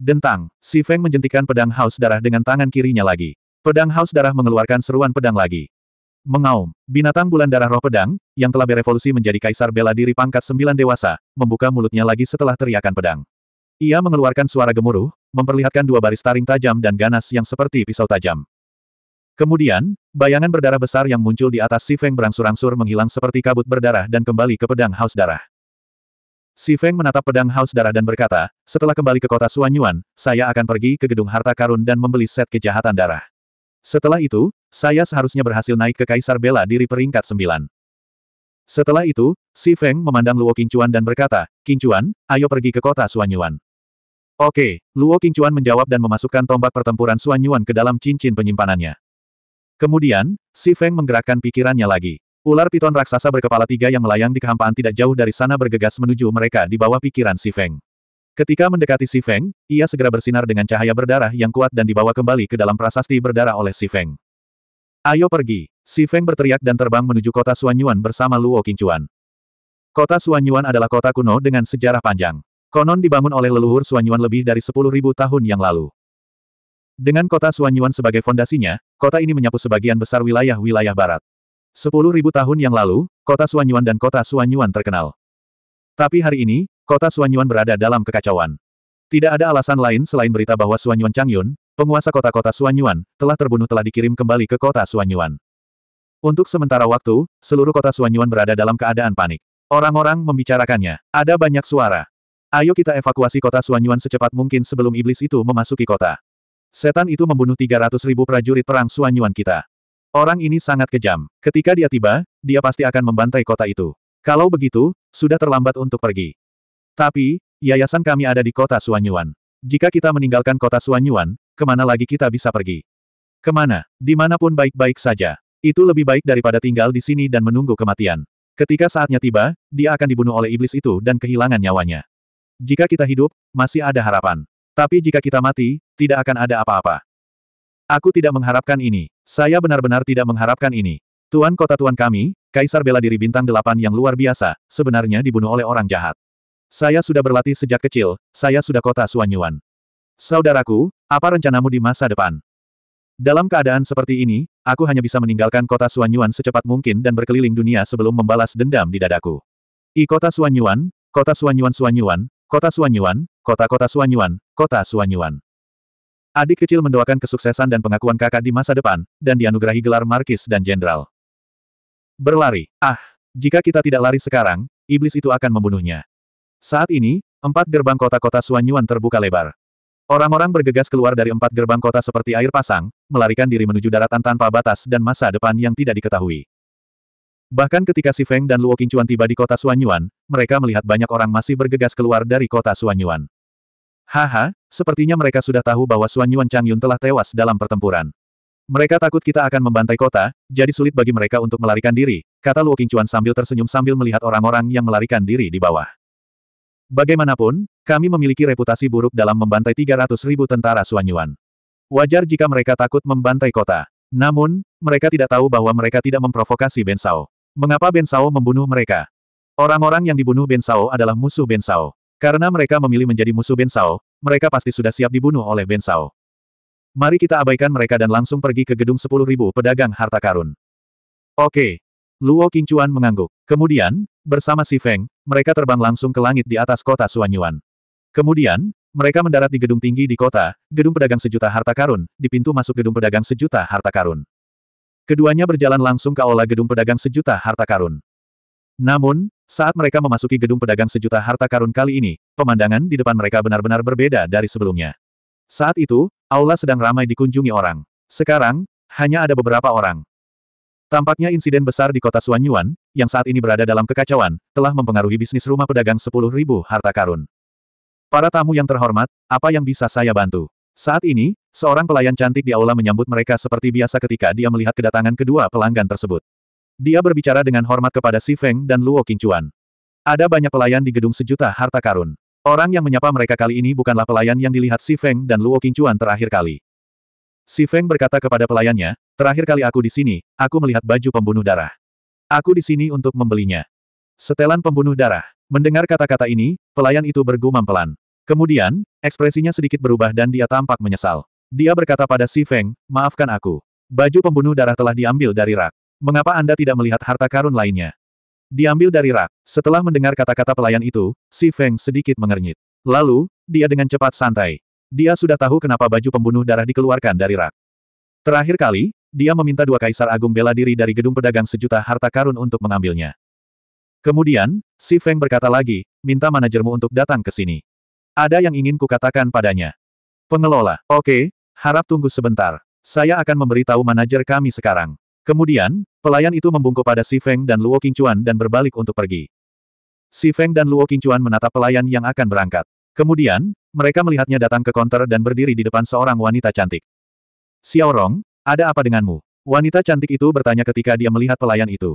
Dentang, Si Feng menjentikan pedang haus darah dengan tangan kirinya lagi. Pedang haus darah mengeluarkan seruan pedang lagi. Mengaum, binatang bulan darah roh pedang, yang telah berevolusi menjadi kaisar bela diri pangkat sembilan dewasa, membuka mulutnya lagi setelah teriakan pedang. Ia mengeluarkan suara gemuruh, memperlihatkan dua baris taring tajam dan ganas yang seperti pisau tajam. Kemudian, bayangan berdarah besar yang muncul di atas Sifeng berangsur-angsur menghilang seperti kabut berdarah dan kembali ke pedang haus darah. Si Feng menatap pedang haus darah dan berkata, setelah kembali ke kota Suanyuan, saya akan pergi ke gedung harta karun dan membeli set kejahatan darah. Setelah itu, saya seharusnya berhasil naik ke Kaisar Bela diri peringkat 9. Setelah itu, Si Feng memandang Luo Qingchuan dan berkata, Qingchuan, ayo pergi ke kota Suanyuan. Oke, Luo Qingchuan menjawab dan memasukkan tombak pertempuran Suanyuan ke dalam cincin penyimpanannya. Kemudian, Si Feng menggerakkan pikirannya lagi. Ular piton raksasa berkepala tiga yang melayang di kehampaan tidak jauh dari sana bergegas menuju mereka di bawah pikiran Si Feng. Ketika mendekati Si Feng, ia segera bersinar dengan cahaya berdarah yang kuat dan dibawa kembali ke dalam prasasti berdarah oleh Si Feng. Ayo pergi, Si Feng berteriak dan terbang menuju kota Suanyuan bersama Luo Qingchuan. Kota Suanyuan adalah kota kuno dengan sejarah panjang. Konon dibangun oleh leluhur Suanyuan lebih dari 10.000 tahun yang lalu. Dengan kota Suanyuan sebagai fondasinya, kota ini menyapu sebagian besar wilayah-wilayah barat. 10.000 tahun yang lalu, kota Suanyuan dan kota Suanyuan terkenal. Tapi hari ini, Kota Suanyuan berada dalam kekacauan. Tidak ada alasan lain selain berita bahwa Suanyuan Changyun, penguasa kota-kota Suanyuan, telah terbunuh telah dikirim kembali ke kota Suanyuan. Untuk sementara waktu, seluruh kota Suanyuan berada dalam keadaan panik. Orang-orang membicarakannya. Ada banyak suara. Ayo kita evakuasi kota Suanyuan secepat mungkin sebelum iblis itu memasuki kota. Setan itu membunuh 300 ribu prajurit perang Suanyuan kita. Orang ini sangat kejam. Ketika dia tiba, dia pasti akan membantai kota itu. Kalau begitu, sudah terlambat untuk pergi. Tapi, yayasan kami ada di kota Suanyuan. Jika kita meninggalkan kota Suanyuan, kemana lagi kita bisa pergi? Kemana? Dimanapun baik-baik saja. Itu lebih baik daripada tinggal di sini dan menunggu kematian. Ketika saatnya tiba, dia akan dibunuh oleh iblis itu dan kehilangan nyawanya. Jika kita hidup, masih ada harapan. Tapi jika kita mati, tidak akan ada apa-apa. Aku tidak mengharapkan ini. Saya benar-benar tidak mengharapkan ini. Tuan kota tuan kami, Kaisar bela diri bintang delapan yang luar biasa, sebenarnya dibunuh oleh orang jahat. Saya sudah berlatih sejak kecil, saya sudah kota Suanyuan. Saudaraku, apa rencanamu di masa depan? Dalam keadaan seperti ini, aku hanya bisa meninggalkan kota Suanyuan secepat mungkin dan berkeliling dunia sebelum membalas dendam di dadaku. I kota Suanyuan, kota Suanyuan Suanyuan, kota Suanyuan, kota-kota Suanyuan, kota Suanyuan. Adik kecil mendoakan kesuksesan dan pengakuan kakak di masa depan, dan dianugerahi gelar markis dan jenderal. Berlari. Ah, jika kita tidak lari sekarang, iblis itu akan membunuhnya. Saat ini, empat gerbang kota-kota Suanyuan terbuka lebar. Orang-orang bergegas keluar dari empat gerbang kota seperti air pasang, melarikan diri menuju daratan tanpa batas dan masa depan yang tidak diketahui. Bahkan ketika Si Feng dan Luo Qingchuan tiba di kota Suanyuan, mereka melihat banyak orang masih bergegas keluar dari kota Suanyuan. Haha, sepertinya mereka sudah tahu bahwa Suanyuan Changyun telah tewas dalam pertempuran. Mereka takut kita akan membantai kota, jadi sulit bagi mereka untuk melarikan diri, kata Luo Qingchuan sambil tersenyum sambil melihat orang-orang yang melarikan diri di bawah. Bagaimanapun, kami memiliki reputasi buruk dalam membantai 300 ribu tentara Suanyuan. Wajar jika mereka takut membantai kota. Namun, mereka tidak tahu bahwa mereka tidak memprovokasi Ben Mengapa Ben Sao membunuh mereka? Orang-orang yang dibunuh Ben Sao adalah musuh Ben Sao. Karena mereka memilih menjadi musuh Ben Sao, mereka pasti sudah siap dibunuh oleh Ben Sao. Mari kita abaikan mereka dan langsung pergi ke gedung 10.000 pedagang harta karun. Oke. Luo Qingchuan mengangguk. Kemudian, Bersama Si Feng, mereka terbang langsung ke langit di atas kota Suanyuan. Kemudian, mereka mendarat di gedung tinggi di kota, gedung pedagang sejuta harta karun, di pintu masuk gedung pedagang sejuta harta karun. Keduanya berjalan langsung ke aula gedung pedagang sejuta harta karun. Namun, saat mereka memasuki gedung pedagang sejuta harta karun kali ini, pemandangan di depan mereka benar-benar berbeda dari sebelumnya. Saat itu, aula sedang ramai dikunjungi orang. Sekarang, hanya ada beberapa orang. Tampaknya insiden besar di kota Suanyuan, yang saat ini berada dalam kekacauan, telah mempengaruhi bisnis rumah pedagang 10.000 harta karun. Para tamu yang terhormat, apa yang bisa saya bantu? Saat ini, seorang pelayan cantik di aula menyambut mereka seperti biasa ketika dia melihat kedatangan kedua pelanggan tersebut. Dia berbicara dengan hormat kepada Si Feng dan Luo Qingchuan. Ada banyak pelayan di gedung sejuta harta karun. Orang yang menyapa mereka kali ini bukanlah pelayan yang dilihat Si Feng dan Luo Qingchuan terakhir kali. Si Feng berkata kepada pelayannya, terakhir kali aku di sini, aku melihat baju pembunuh darah. Aku di sini untuk membelinya. Setelan pembunuh darah. Mendengar kata-kata ini, pelayan itu bergumam pelan. Kemudian, ekspresinya sedikit berubah dan dia tampak menyesal. Dia berkata pada Si Feng, maafkan aku. Baju pembunuh darah telah diambil dari rak. Mengapa Anda tidak melihat harta karun lainnya? Diambil dari rak. Setelah mendengar kata-kata pelayan itu, Si Feng sedikit mengernyit. Lalu, dia dengan cepat santai. Dia sudah tahu kenapa baju pembunuh darah dikeluarkan dari rak. Terakhir kali, dia meminta dua kaisar agung bela diri dari gedung pedagang sejuta harta karun untuk mengambilnya. Kemudian, si Feng berkata lagi, minta manajermu untuk datang ke sini. Ada yang ingin kukatakan padanya. Pengelola, oke, okay, harap tunggu sebentar. Saya akan memberitahu manajer kami sekarang. Kemudian, pelayan itu membungkuk pada Si Feng dan Luo Qingchuan dan berbalik untuk pergi. Si Feng dan Luo Qingchuan menatap pelayan yang akan berangkat. Kemudian, mereka melihatnya datang ke konter dan berdiri di depan seorang wanita cantik. Xiaorong, ada apa denganmu? Wanita cantik itu bertanya ketika dia melihat pelayan itu.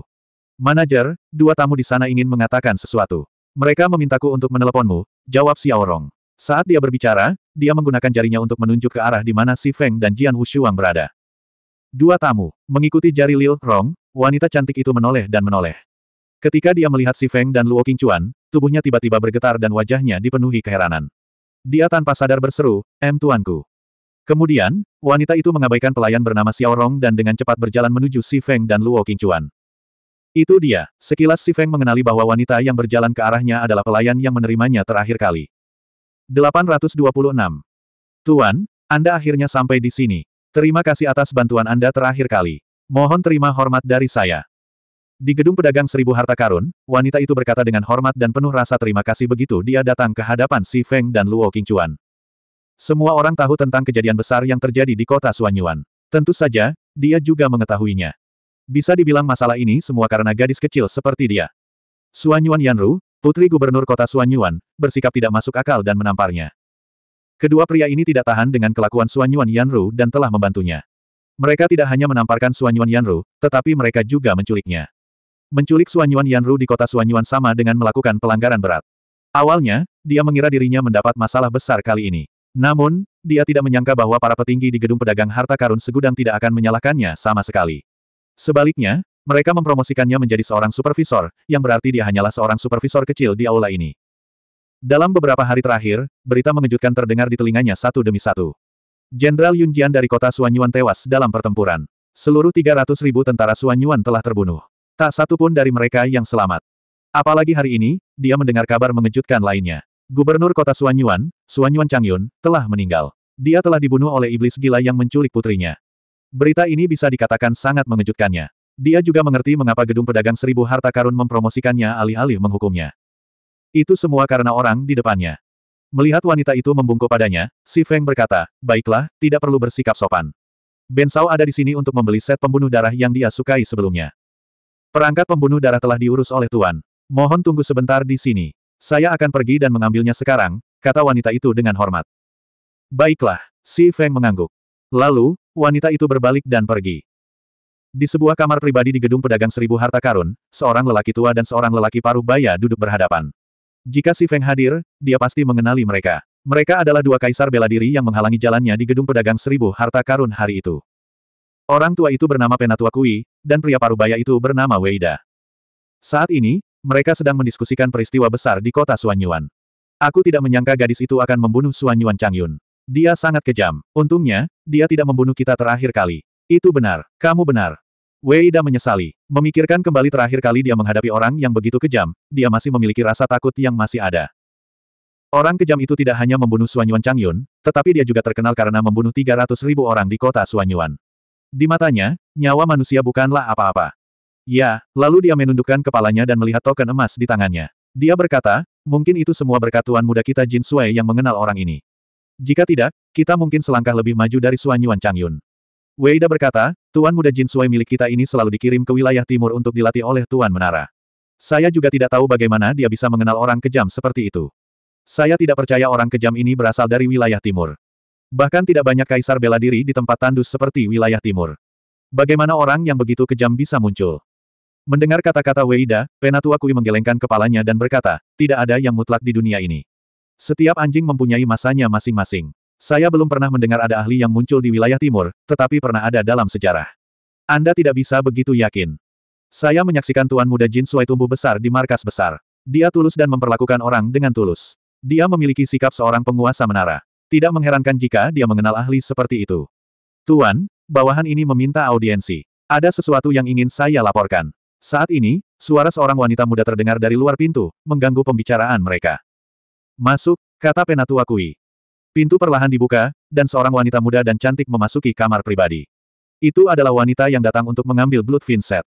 Manajer, dua tamu di sana ingin mengatakan sesuatu. Mereka memintaku untuk meneleponmu, jawab Xiaorong. Saat dia berbicara, dia menggunakan jarinya untuk menunjuk ke arah di mana Si Feng dan Jian Wushuang berada. Dua tamu, mengikuti jari Lil Rong, wanita cantik itu menoleh dan menoleh. Ketika dia melihat Si Feng dan Luo Qingchuan, tubuhnya tiba-tiba bergetar dan wajahnya dipenuhi keheranan. Dia tanpa sadar berseru, "Em tuanku. Kemudian, wanita itu mengabaikan pelayan bernama Xiao Rong dan dengan cepat berjalan menuju Si Feng dan Luo Qingchuan. Itu dia, sekilas Si Feng mengenali bahwa wanita yang berjalan ke arahnya adalah pelayan yang menerimanya terakhir kali. 826. Tuan, Anda akhirnya sampai di sini. Terima kasih atas bantuan Anda terakhir kali. Mohon terima hormat dari saya. Di gedung pedagang seribu harta karun, wanita itu berkata dengan hormat dan penuh rasa terima kasih begitu dia datang ke hadapan Si Feng dan Luo Qingchuan. Semua orang tahu tentang kejadian besar yang terjadi di kota Suanyuan. Tentu saja, dia juga mengetahuinya. Bisa dibilang masalah ini semua karena gadis kecil seperti dia. Suanyuan Yanru, putri gubernur kota Suanyuan, bersikap tidak masuk akal dan menamparnya. Kedua pria ini tidak tahan dengan kelakuan Suanyuan Yanru dan telah membantunya. Mereka tidak hanya menamparkan Suanyuan Yanru, tetapi mereka juga menculiknya. Menculik Suanyuan Yanru di kota Suanyuan sama dengan melakukan pelanggaran berat. Awalnya, dia mengira dirinya mendapat masalah besar kali ini. Namun, dia tidak menyangka bahwa para petinggi di gedung pedagang harta karun segudang tidak akan menyalahkannya sama sekali. Sebaliknya, mereka mempromosikannya menjadi seorang supervisor, yang berarti dia hanyalah seorang supervisor kecil di aula ini. Dalam beberapa hari terakhir, berita mengejutkan terdengar di telinganya satu demi satu. Jenderal Yun Jian dari kota Suanyuan tewas dalam pertempuran. Seluruh 300 ribu tentara Suanyuan telah terbunuh. Tak satu pun dari mereka yang selamat. Apalagi hari ini, dia mendengar kabar mengejutkan lainnya. Gubernur kota Suanyuan, Suanyuan Changyun, telah meninggal. Dia telah dibunuh oleh iblis gila yang menculik putrinya. Berita ini bisa dikatakan sangat mengejutkannya. Dia juga mengerti mengapa gedung pedagang seribu harta karun mempromosikannya alih-alih menghukumnya. Itu semua karena orang di depannya. Melihat wanita itu membungkuk padanya, si Feng berkata, baiklah, tidak perlu bersikap sopan. Ben Sao ada di sini untuk membeli set pembunuh darah yang dia sukai sebelumnya. Perangkat pembunuh darah telah diurus oleh Tuan. Mohon tunggu sebentar di sini. Saya akan pergi dan mengambilnya sekarang, kata wanita itu dengan hormat. Baiklah, Si Feng mengangguk. Lalu, wanita itu berbalik dan pergi. Di sebuah kamar pribadi di gedung pedagang seribu harta karun, seorang lelaki tua dan seorang lelaki paruh baya duduk berhadapan. Jika Si Feng hadir, dia pasti mengenali mereka. Mereka adalah dua kaisar bela diri yang menghalangi jalannya di gedung pedagang seribu harta karun hari itu. Orang tua itu bernama Penatua Kui, dan pria parubaya itu bernama Weida. Saat ini, mereka sedang mendiskusikan peristiwa besar di kota Suanyuan. Aku tidak menyangka gadis itu akan membunuh Suanyuan Changyun. Dia sangat kejam. Untungnya, dia tidak membunuh kita terakhir kali. Itu benar, kamu benar. Weida menyesali. Memikirkan kembali terakhir kali dia menghadapi orang yang begitu kejam, dia masih memiliki rasa takut yang masih ada. Orang kejam itu tidak hanya membunuh Suanyuan Changyun, tetapi dia juga terkenal karena membunuh 300 ribu orang di kota Suanyuan. Di matanya, nyawa manusia bukanlah apa-apa. Ya, lalu dia menundukkan kepalanya dan melihat token emas di tangannya. Dia berkata, mungkin itu semua berkat tuan muda kita Jin Sui yang mengenal orang ini. Jika tidak, kita mungkin selangkah lebih maju dari Suan Yuan Chang Yun. Weida berkata, tuan muda Jin Sui milik kita ini selalu dikirim ke wilayah timur untuk dilatih oleh Tuan Menara. Saya juga tidak tahu bagaimana dia bisa mengenal orang kejam seperti itu. Saya tidak percaya orang kejam ini berasal dari wilayah timur. Bahkan tidak banyak kaisar bela diri di tempat tandus seperti wilayah timur. Bagaimana orang yang begitu kejam bisa muncul? Mendengar kata-kata Weida, Penatua Kui menggelengkan kepalanya dan berkata, tidak ada yang mutlak di dunia ini. Setiap anjing mempunyai masanya masing-masing. Saya belum pernah mendengar ada ahli yang muncul di wilayah timur, tetapi pernah ada dalam sejarah. Anda tidak bisa begitu yakin. Saya menyaksikan Tuan Muda Jin Suai tumbuh besar di markas besar. Dia tulus dan memperlakukan orang dengan tulus. Dia memiliki sikap seorang penguasa menara. Tidak mengherankan jika dia mengenal ahli seperti itu. Tuan, bawahan ini meminta audiensi. Ada sesuatu yang ingin saya laporkan. Saat ini, suara seorang wanita muda terdengar dari luar pintu, mengganggu pembicaraan mereka. Masuk, kata penatua Kui. Pintu perlahan dibuka, dan seorang wanita muda dan cantik memasuki kamar pribadi. Itu adalah wanita yang datang untuk mengambil Blood set.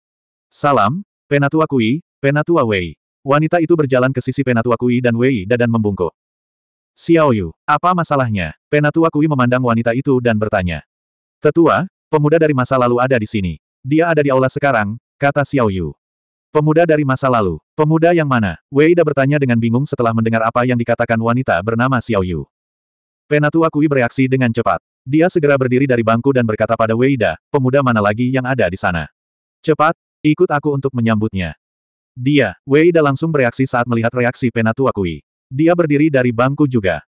Salam, Penatua Kui, Penatua Wei. Wanita itu berjalan ke sisi Penatua Kui dan Wei dan membungkuk. Xiaoyu, apa masalahnya? Penatua Kui memandang wanita itu dan bertanya. Tetua, pemuda dari masa lalu ada di sini. Dia ada di aula sekarang, kata Xiaoyu. Pemuda dari masa lalu. Pemuda yang mana? Weida bertanya dengan bingung setelah mendengar apa yang dikatakan wanita bernama Xiaoyu. Penatua Kui bereaksi dengan cepat. Dia segera berdiri dari bangku dan berkata pada Weida, pemuda mana lagi yang ada di sana? Cepat, ikut aku untuk menyambutnya. Dia, Weida langsung bereaksi saat melihat reaksi Penatua Kui. Dia berdiri dari bangku juga.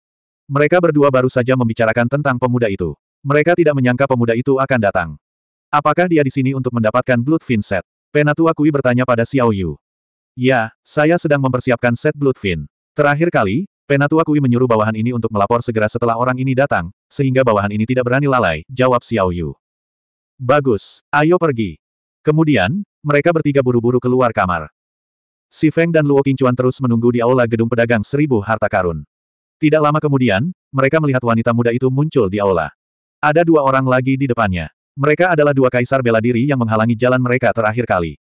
Mereka berdua baru saja membicarakan tentang pemuda itu. Mereka tidak menyangka pemuda itu akan datang. Apakah dia di sini untuk mendapatkan Bloodfin set? Penatua Kui bertanya pada Xiao Yu. Ya, saya sedang mempersiapkan set Bloodfin. Terakhir kali, Penatua Kui menyuruh bawahan ini untuk melapor segera setelah orang ini datang, sehingga bawahan ini tidak berani lalai, jawab Xiao Yu. Bagus, ayo pergi. Kemudian, mereka bertiga buru-buru keluar kamar. Si Feng dan Luo Qingchuan terus menunggu di aula gedung pedagang seribu harta karun. Tidak lama kemudian, mereka melihat wanita muda itu muncul di aula. Ada dua orang lagi di depannya. Mereka adalah dua kaisar bela diri yang menghalangi jalan mereka terakhir kali.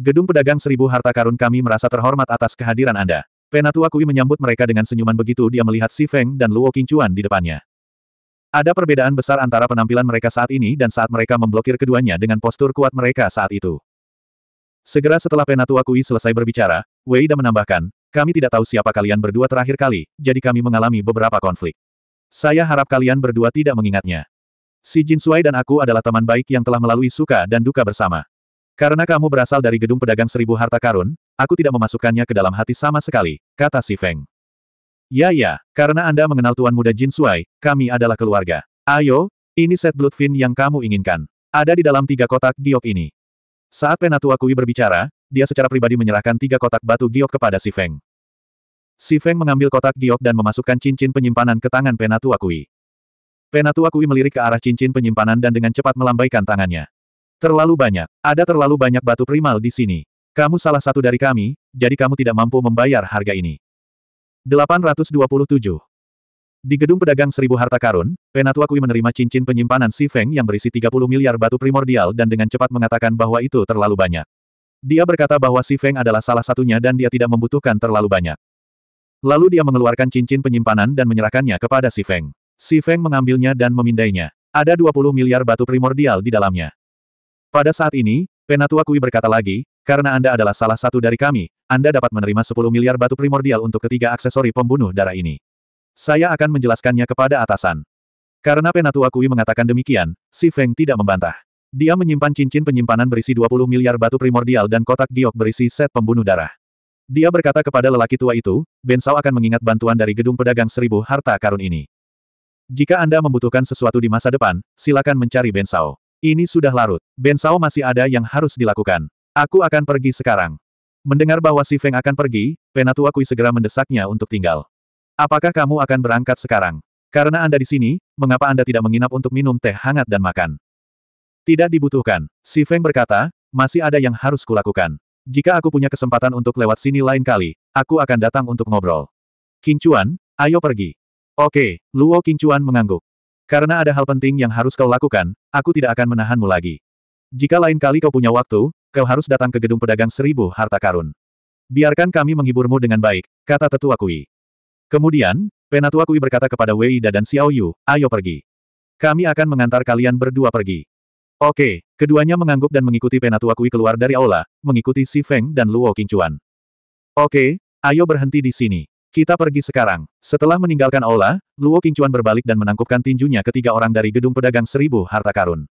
Gedung pedagang seribu harta karun kami merasa terhormat atas kehadiran Anda. Penatua Kui menyambut mereka dengan senyuman begitu dia melihat Si Feng dan Luo Qingchuan di depannya. Ada perbedaan besar antara penampilan mereka saat ini dan saat mereka memblokir keduanya dengan postur kuat mereka saat itu. Segera setelah Penatua Kui selesai berbicara, Wei Da menambahkan, kami tidak tahu siapa kalian berdua terakhir kali, jadi kami mengalami beberapa konflik. Saya harap kalian berdua tidak mengingatnya. Si Jin Suai dan aku adalah teman baik yang telah melalui suka dan duka bersama. Karena kamu berasal dari gedung pedagang seribu harta karun, aku tidak memasukkannya ke dalam hati sama sekali, kata si Feng. Ya ya, karena Anda mengenal Tuan Muda Jin Suai, kami adalah keluarga. Ayo, ini set Bloodfin yang kamu inginkan. Ada di dalam tiga kotak giok ini. Saat Penatua Kui berbicara, dia secara pribadi menyerahkan tiga kotak batu giok kepada Si Feng. Si Feng mengambil kotak giok dan memasukkan cincin penyimpanan ke tangan Penatua Kui. Penatua Kui melirik ke arah cincin penyimpanan dan dengan cepat melambaikan tangannya. Terlalu banyak, ada terlalu banyak batu primal di sini. Kamu salah satu dari kami, jadi kamu tidak mampu membayar harga ini. 827 di gedung pedagang seribu harta karun, Penatua Kui menerima cincin penyimpanan Si Feng yang berisi 30 miliar batu primordial dan dengan cepat mengatakan bahwa itu terlalu banyak. Dia berkata bahwa Si Feng adalah salah satunya dan dia tidak membutuhkan terlalu banyak. Lalu dia mengeluarkan cincin penyimpanan dan menyerahkannya kepada Si Feng. Si Feng mengambilnya dan memindainya. Ada 20 miliar batu primordial di dalamnya. Pada saat ini, Penatua Kui berkata lagi, karena Anda adalah salah satu dari kami, Anda dapat menerima 10 miliar batu primordial untuk ketiga aksesori pembunuh darah ini. Saya akan menjelaskannya kepada atasan. Karena Penatua Kui mengatakan demikian, Si Feng tidak membantah. Dia menyimpan cincin penyimpanan berisi 20 miliar batu primordial dan kotak giok berisi set pembunuh darah. Dia berkata kepada lelaki tua itu, Ben Sao akan mengingat bantuan dari gedung pedagang seribu harta karun ini. Jika Anda membutuhkan sesuatu di masa depan, silakan mencari Ben Sao. Ini sudah larut. Ben Sao masih ada yang harus dilakukan. Aku akan pergi sekarang. Mendengar bahwa Si Feng akan pergi, Penatua Kui segera mendesaknya untuk tinggal. Apakah kamu akan berangkat sekarang? Karena Anda di sini, mengapa Anda tidak menginap untuk minum teh hangat dan makan? Tidak dibutuhkan. Si Feng berkata, masih ada yang harus kulakukan. Jika aku punya kesempatan untuk lewat sini lain kali, aku akan datang untuk ngobrol. King Chuan, ayo pergi. Oke, Luo King Chuan mengangguk. Karena ada hal penting yang harus kau lakukan, aku tidak akan menahanmu lagi. Jika lain kali kau punya waktu, kau harus datang ke gedung pedagang seribu harta karun. Biarkan kami menghiburmu dengan baik, kata tetua Kui. Kemudian, Penatua Kui berkata kepada Wei Da dan Xiao Yu, ayo pergi. Kami akan mengantar kalian berdua pergi. Oke, keduanya mengangguk dan mengikuti Penatua Kui keluar dari aula, mengikuti Si Feng dan Luo Qingchuan. Oke, ayo berhenti di sini. Kita pergi sekarang. Setelah meninggalkan aula, Luo Qingchuan berbalik dan menangkupkan tinjunya ketiga orang dari gedung pedagang seribu harta karun.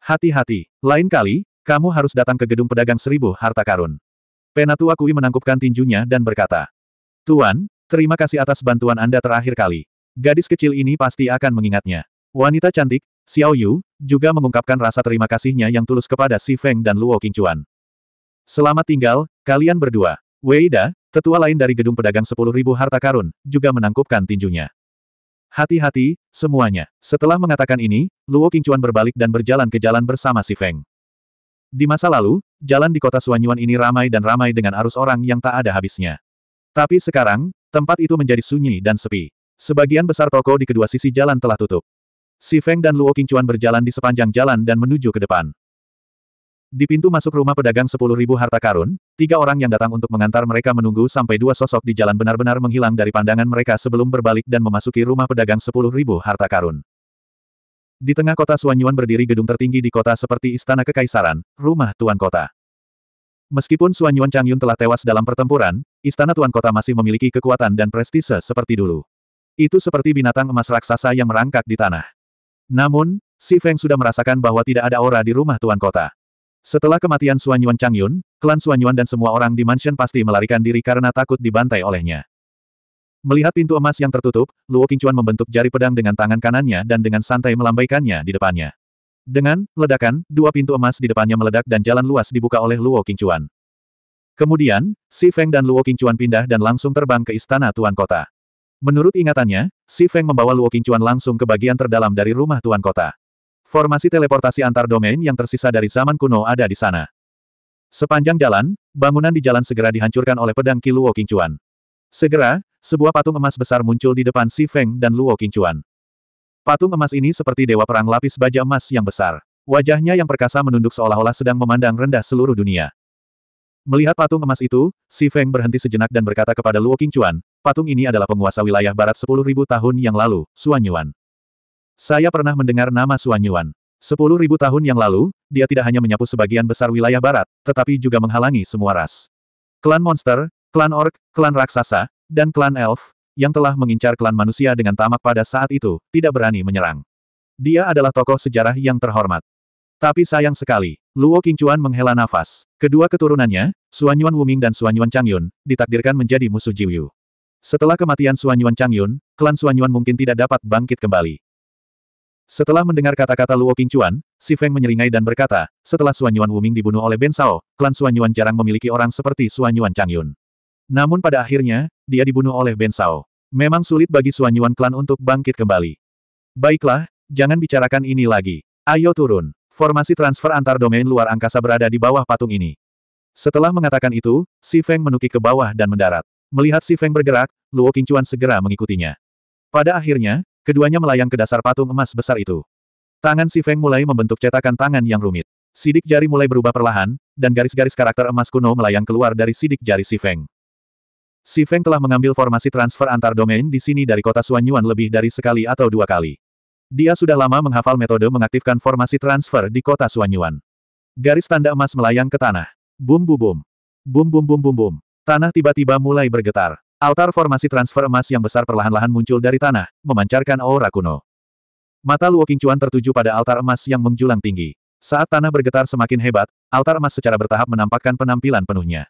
Hati-hati, lain kali, kamu harus datang ke gedung pedagang seribu harta karun. Penatua Kui menangkupkan tinjunya dan berkata, Tuan, Terima kasih atas bantuan Anda terakhir kali. Gadis kecil ini pasti akan mengingatnya. Wanita cantik, Xiao Yu, juga mengungkapkan rasa terima kasihnya yang tulus kepada Si Feng dan Luo Qingchuan. Selamat tinggal, kalian berdua. Weida, tetua lain dari gedung pedagang 10.000 harta karun, juga menangkupkan tinjunya. Hati-hati, semuanya. Setelah mengatakan ini, Luo Qingchuan berbalik dan berjalan ke jalan bersama Si Feng. Di masa lalu, jalan di kota Suanyuan ini ramai dan ramai dengan arus orang yang tak ada habisnya. Tapi sekarang, Tempat itu menjadi sunyi dan sepi. Sebagian besar toko di kedua sisi jalan telah tutup. Si Feng dan Luo Qingchuan berjalan di sepanjang jalan dan menuju ke depan. Di pintu masuk rumah pedagang sepuluh ribu harta karun, tiga orang yang datang untuk mengantar mereka menunggu sampai dua sosok di jalan benar-benar menghilang dari pandangan mereka sebelum berbalik dan memasuki rumah pedagang sepuluh ribu harta karun. Di tengah kota Suanyuan berdiri gedung tertinggi di kota seperti Istana Kekaisaran, rumah Tuan Kota. Meskipun Suan Yuan Chang Yun telah tewas dalam pertempuran, Istana Tuan Kota masih memiliki kekuatan dan prestise seperti dulu. Itu seperti binatang emas raksasa yang merangkak di tanah. Namun, Si Feng sudah merasakan bahwa tidak ada aura di rumah Tuan Kota. Setelah kematian Suan Yuan Chang Yun, klan Suan Yuan dan semua orang di mansion pasti melarikan diri karena takut dibantai olehnya. Melihat pintu emas yang tertutup, Luo Qingchuan membentuk jari pedang dengan tangan kanannya dan dengan santai melambaikannya di depannya. Dengan ledakan, dua pintu emas di depannya meledak dan jalan luas dibuka oleh Luo Qingchuan. Kemudian, Si Feng dan Luo Qingchuan pindah dan langsung terbang ke istana Tuan Kota. Menurut ingatannya, Si Feng membawa Luo Qingchuan langsung ke bagian terdalam dari rumah Tuan Kota. Formasi teleportasi antar domain yang tersisa dari zaman kuno ada di sana. Sepanjang jalan, bangunan di jalan segera dihancurkan oleh pedang Ki Luo Qingchuan. Segera, sebuah patung emas besar muncul di depan Si Feng dan Luo Qingchuan. Patung emas ini seperti dewa perang lapis baja emas yang besar. Wajahnya yang perkasa menunduk seolah-olah sedang memandang rendah seluruh dunia. Melihat patung emas itu, Si Feng berhenti sejenak dan berkata kepada Luo Qingchuan, patung ini adalah penguasa wilayah barat 10.000 tahun yang lalu, Xuan Yuan. Saya pernah mendengar nama Xuan Yuan. 10.000 tahun yang lalu, dia tidak hanya menyapu sebagian besar wilayah barat, tetapi juga menghalangi semua ras. Klan monster, klan Ork, klan raksasa, dan klan elf, yang telah mengincar klan manusia dengan tamak pada saat itu, tidak berani menyerang. Dia adalah tokoh sejarah yang terhormat. Tapi sayang sekali, Luo Qingchuan menghela nafas. Kedua keturunannya, Suanyuan Wuming dan Suanyuan Changyun, ditakdirkan menjadi musuh Jiuyu. Setelah kematian Suanyuan Changyun, klan Suanyuan mungkin tidak dapat bangkit kembali. Setelah mendengar kata-kata Luo Qingchuan, Si Feng menyeringai dan berkata, setelah Suanyuan Wuming dibunuh oleh Ben Sao, klan Suanyuan jarang memiliki orang seperti Suanyuan Changyun. Namun pada akhirnya, dia dibunuh oleh Ben Sao. Memang sulit bagi Suanyuan Klan untuk bangkit kembali. Baiklah, jangan bicarakan ini lagi. Ayo turun. Formasi transfer antar domain luar angkasa berada di bawah patung ini. Setelah mengatakan itu, Si Feng menuki ke bawah dan mendarat. Melihat Si Feng bergerak, Luo Qingchuan segera mengikutinya. Pada akhirnya, keduanya melayang ke dasar patung emas besar itu. Tangan Si Feng mulai membentuk cetakan tangan yang rumit. Sidik jari mulai berubah perlahan, dan garis-garis karakter emas kuno melayang keluar dari sidik jari Si Feng. Si Feng telah mengambil formasi transfer antar domain di sini dari kota Suanyuan lebih dari sekali atau dua kali. Dia sudah lama menghafal metode mengaktifkan formasi transfer di kota Suanyuan. Garis tanda emas melayang ke tanah. Bum bum bum. Bum bum bum bum bum. Tanah tiba-tiba mulai bergetar. Altar formasi transfer emas yang besar perlahan-lahan muncul dari tanah, memancarkan aura kuno. Mata Luo Qingchuan tertuju pada altar emas yang menjulang tinggi. Saat tanah bergetar semakin hebat, altar emas secara bertahap menampakkan penampilan penuhnya.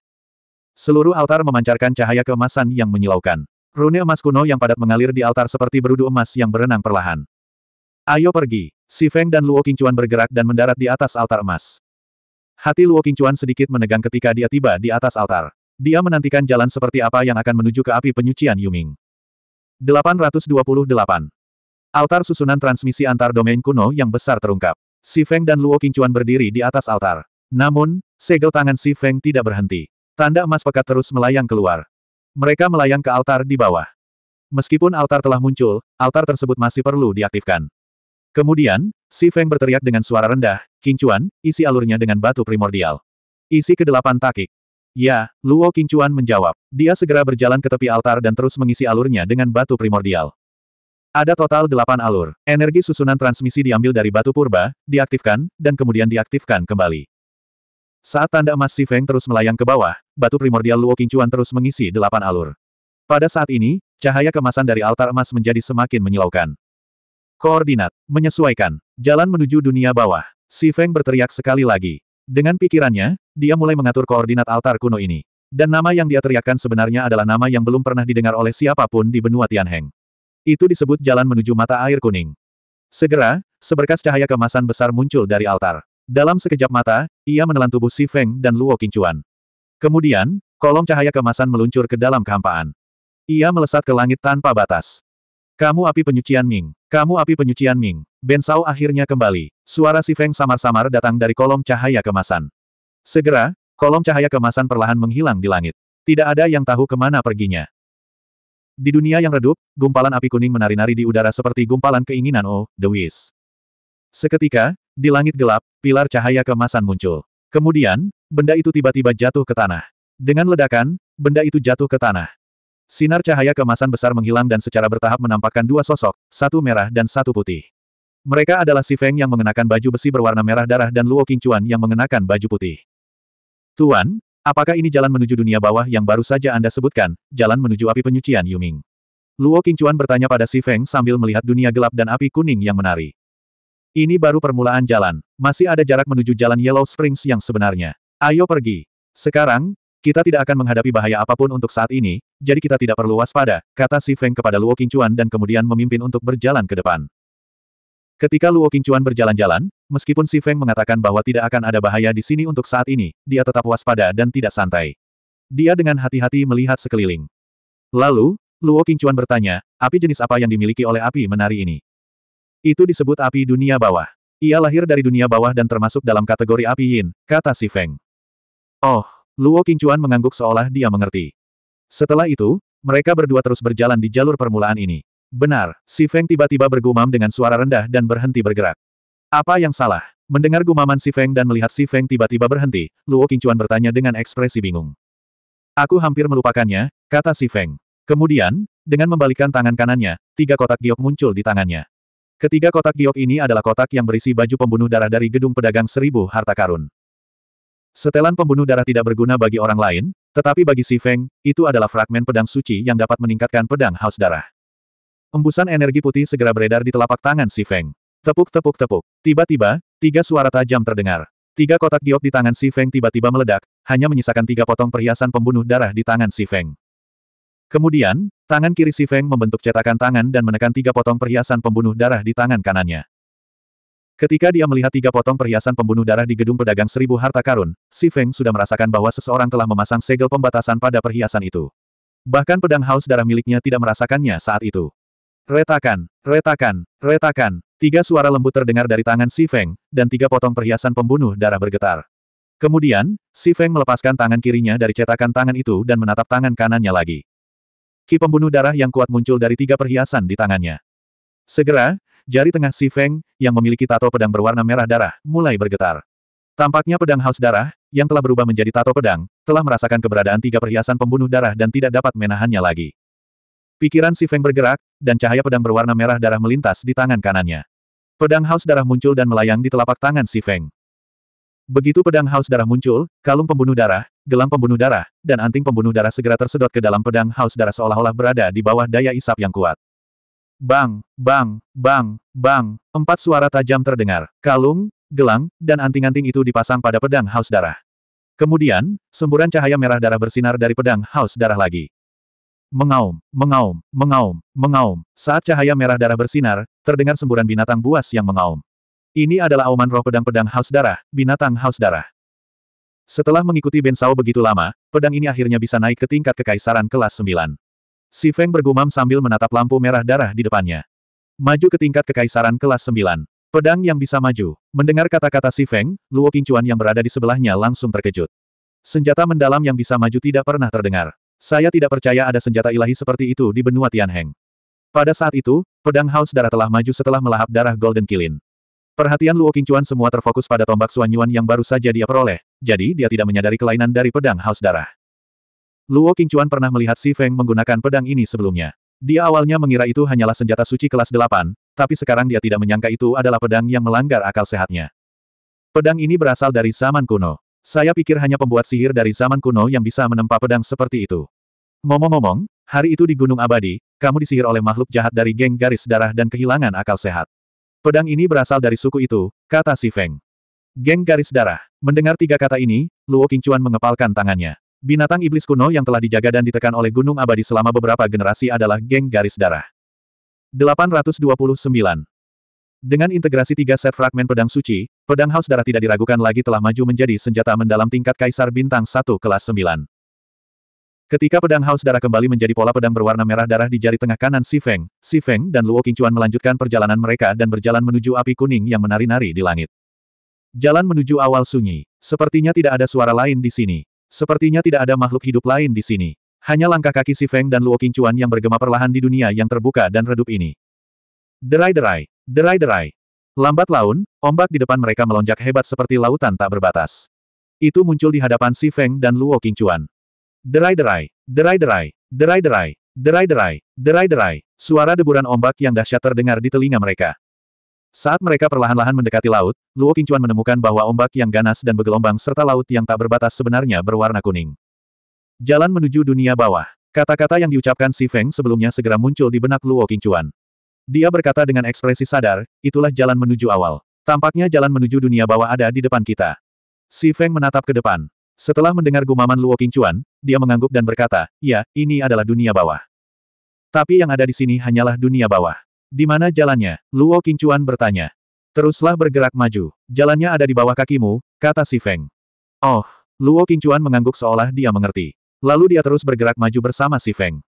Seluruh altar memancarkan cahaya keemasan yang menyilaukan. Rune emas kuno yang padat mengalir di altar seperti berudu emas yang berenang perlahan. Ayo pergi. Si Feng dan Luo Qingchuan bergerak dan mendarat di atas altar emas. Hati Luo Qingchuan sedikit menegang ketika dia tiba di atas altar. Dia menantikan jalan seperti apa yang akan menuju ke api penyucian Yuming. 828. Altar susunan transmisi antar domain kuno yang besar terungkap. Si Feng dan Luo Qingchuan berdiri di atas altar. Namun, segel tangan Si Feng tidak berhenti. Tanda emas pekat terus melayang keluar. Mereka melayang ke altar di bawah. Meskipun altar telah muncul, altar tersebut masih perlu diaktifkan. Kemudian, Si Feng berteriak dengan suara rendah, Kincuan, isi alurnya dengan batu primordial. Isi kedelapan takik. Ya, Luo Kincuan menjawab. Dia segera berjalan ke tepi altar dan terus mengisi alurnya dengan batu primordial. Ada total delapan alur. Energi susunan transmisi diambil dari batu purba, diaktifkan, dan kemudian diaktifkan kembali. Saat tanda emas Si Feng terus melayang ke bawah, batu primordial Luo Qingchuan terus mengisi delapan alur. Pada saat ini, cahaya kemasan dari altar emas menjadi semakin menyilaukan. Koordinat, menyesuaikan, jalan menuju dunia bawah. Si Feng berteriak sekali lagi. Dengan pikirannya, dia mulai mengatur koordinat altar kuno ini. Dan nama yang dia teriakkan sebenarnya adalah nama yang belum pernah didengar oleh siapapun di benua Tianheng. Itu disebut jalan menuju mata air kuning. Segera, seberkas cahaya kemasan besar muncul dari altar. Dalam sekejap mata, ia menelan tubuh Si Feng dan Luo Qingchuan. Kemudian, kolom cahaya kemasan meluncur ke dalam kehampaan. Ia melesat ke langit tanpa batas. Kamu api penyucian Ming. Kamu api penyucian Ming. Ben Sao akhirnya kembali. Suara Si Feng samar-samar datang dari kolom cahaya kemasan. Segera, kolom cahaya kemasan perlahan menghilang di langit. Tidak ada yang tahu kemana perginya. Di dunia yang redup, gumpalan api kuning menari-nari di udara seperti gumpalan keinginan Oh, The Wiz. Seketika, di langit gelap, pilar cahaya kemasan muncul. Kemudian, benda itu tiba-tiba jatuh ke tanah. Dengan ledakan, benda itu jatuh ke tanah. Sinar cahaya kemasan besar menghilang dan secara bertahap menampakkan dua sosok, satu merah dan satu putih. Mereka adalah Si Feng yang mengenakan baju besi berwarna merah darah dan Luo Qingchuan yang mengenakan baju putih. Tuan, apakah ini jalan menuju dunia bawah yang baru saja Anda sebutkan, jalan menuju api penyucian Yuming? Luo Qingchuan bertanya pada Si Feng sambil melihat dunia gelap dan api kuning yang menari. Ini baru permulaan jalan. Masih ada jarak menuju jalan Yellow Springs yang sebenarnya. Ayo pergi. Sekarang, kita tidak akan menghadapi bahaya apapun untuk saat ini, jadi kita tidak perlu waspada, kata Si Feng kepada Luo Qingchuan dan kemudian memimpin untuk berjalan ke depan. Ketika Luo Qingchuan berjalan-jalan, meskipun Si Feng mengatakan bahwa tidak akan ada bahaya di sini untuk saat ini, dia tetap waspada dan tidak santai. Dia dengan hati-hati melihat sekeliling. Lalu, Luo Qingchuan bertanya, api jenis apa yang dimiliki oleh api menari ini? Itu disebut api dunia bawah. Ia lahir dari dunia bawah dan termasuk dalam kategori api yin, kata si Feng. Oh, Luo Qingchuan mengangguk seolah dia mengerti. Setelah itu, mereka berdua terus berjalan di jalur permulaan ini. Benar, si Feng tiba-tiba bergumam dengan suara rendah dan berhenti bergerak. Apa yang salah? Mendengar gumaman si Feng dan melihat si Feng tiba-tiba berhenti, Luo Qingchuan bertanya dengan ekspresi bingung. Aku hampir melupakannya, kata si Feng. Kemudian, dengan membalikkan tangan kanannya, tiga kotak giok muncul di tangannya. Ketiga kotak giok ini adalah kotak yang berisi baju pembunuh darah dari gedung pedagang seribu harta karun. Setelan pembunuh darah tidak berguna bagi orang lain, tetapi bagi Si Feng, itu adalah fragmen pedang suci yang dapat meningkatkan pedang haus darah. Embusan energi putih segera beredar di telapak tangan Si Feng. Tepuk-tepuk-tepuk. Tiba-tiba, tiga suara tajam terdengar. Tiga kotak giok di tangan Si Feng tiba-tiba meledak, hanya menyisakan tiga potong perhiasan pembunuh darah di tangan Si Feng. Kemudian, tangan kiri Si Feng membentuk cetakan tangan dan menekan tiga potong perhiasan pembunuh darah di tangan kanannya. Ketika dia melihat tiga potong perhiasan pembunuh darah di gedung pedagang seribu harta karun, Si Feng sudah merasakan bahwa seseorang telah memasang segel pembatasan pada perhiasan itu. Bahkan pedang haus darah miliknya tidak merasakannya saat itu. Retakan, retakan, retakan. Tiga suara lembut terdengar dari tangan Si Feng, dan tiga potong perhiasan pembunuh darah bergetar. Kemudian, Si Feng melepaskan tangan kirinya dari cetakan tangan itu dan menatap tangan kanannya lagi. Ki pembunuh darah yang kuat muncul dari tiga perhiasan di tangannya. Segera, jari tengah Si Feng, yang memiliki tato pedang berwarna merah darah, mulai bergetar. Tampaknya pedang haus darah, yang telah berubah menjadi tato pedang, telah merasakan keberadaan tiga perhiasan pembunuh darah dan tidak dapat menahannya lagi. Pikiran Si Feng bergerak, dan cahaya pedang berwarna merah darah melintas di tangan kanannya. Pedang haus darah muncul dan melayang di telapak tangan Si Feng. Begitu pedang haus darah muncul, kalung pembunuh darah, gelang pembunuh darah, dan anting pembunuh darah segera tersedot ke dalam pedang haus darah seolah-olah berada di bawah daya isap yang kuat. Bang, bang, bang, bang, empat suara tajam terdengar. Kalung, gelang, dan anting-anting itu dipasang pada pedang haus darah. Kemudian, semburan cahaya merah darah bersinar dari pedang haus darah lagi. Mengaum, mengaum, mengaum, mengaum. Saat cahaya merah darah bersinar, terdengar semburan binatang buas yang mengaum. Ini adalah auman roh pedang-pedang haus darah, binatang haus darah. Setelah mengikuti Ben Sao begitu lama, pedang ini akhirnya bisa naik ke tingkat kekaisaran kelas 9. Si Feng bergumam sambil menatap lampu merah darah di depannya. Maju ke tingkat kekaisaran kelas 9. Pedang yang bisa maju. Mendengar kata-kata Si Feng, Luo Qingchuan yang berada di sebelahnya langsung terkejut. Senjata mendalam yang bisa maju tidak pernah terdengar. Saya tidak percaya ada senjata ilahi seperti itu di benua Tianheng. Pada saat itu, pedang haus darah telah maju setelah melahap darah Golden Kilin. Perhatian Luo Qingchuan semua terfokus pada tombak Xuan Yuan yang baru saja dia peroleh, jadi dia tidak menyadari kelainan dari pedang haus darah. Luo Qingchuan pernah melihat Si Feng menggunakan pedang ini sebelumnya. Dia awalnya mengira itu hanyalah senjata suci kelas 8, tapi sekarang dia tidak menyangka itu adalah pedang yang melanggar akal sehatnya. Pedang ini berasal dari zaman kuno. Saya pikir hanya pembuat sihir dari zaman kuno yang bisa menempa pedang seperti itu. Ngomong-ngomong, hari itu di Gunung Abadi, kamu disihir oleh makhluk jahat dari geng garis darah dan kehilangan akal sehat. Pedang ini berasal dari suku itu, kata Si Feng. Geng garis darah. Mendengar tiga kata ini, Luo Qingchuan mengepalkan tangannya. Binatang iblis kuno yang telah dijaga dan ditekan oleh gunung abadi selama beberapa generasi adalah geng garis darah. 829. Dengan integrasi tiga set fragmen pedang suci, pedang haus darah tidak diragukan lagi telah maju menjadi senjata mendalam tingkat kaisar bintang Satu kelas Sembilan. Ketika pedang haus darah kembali menjadi pola pedang berwarna merah darah di jari tengah kanan Si Feng, Si Feng dan Luo Qingchuan melanjutkan perjalanan mereka dan berjalan menuju api kuning yang menari-nari di langit. Jalan menuju awal sunyi. Sepertinya tidak ada suara lain di sini. Sepertinya tidak ada makhluk hidup lain di sini. Hanya langkah kaki Si Feng dan Luo Qingchuan yang bergema perlahan di dunia yang terbuka dan redup ini. Derai-derai, derai-derai. Lambat laun, ombak di depan mereka melonjak hebat seperti lautan tak berbatas. Itu muncul di hadapan Si Feng dan Luo Qingchuan. Derai-derai, derai-derai, derai-derai, derai-derai, derai-derai, suara deburan ombak yang dahsyat terdengar di telinga mereka. Saat mereka perlahan-lahan mendekati laut, Luo Qingchuan menemukan bahwa ombak yang ganas dan bergelombang serta laut yang tak berbatas sebenarnya berwarna kuning. Jalan menuju dunia bawah. Kata-kata yang diucapkan Si Feng sebelumnya segera muncul di benak Luo Qingchuan. Dia berkata dengan ekspresi sadar, itulah jalan menuju awal. Tampaknya jalan menuju dunia bawah ada di depan kita. Si Feng menatap ke depan. Setelah mendengar gumaman Luo Qingchuan, dia mengangguk dan berkata, ya, ini adalah dunia bawah. Tapi yang ada di sini hanyalah dunia bawah. Di mana jalannya? Luo Qingchuan bertanya. Teruslah bergerak maju. Jalannya ada di bawah kakimu, kata si Feng. Oh, Luo Qingchuan mengangguk seolah dia mengerti. Lalu dia terus bergerak maju bersama si Feng.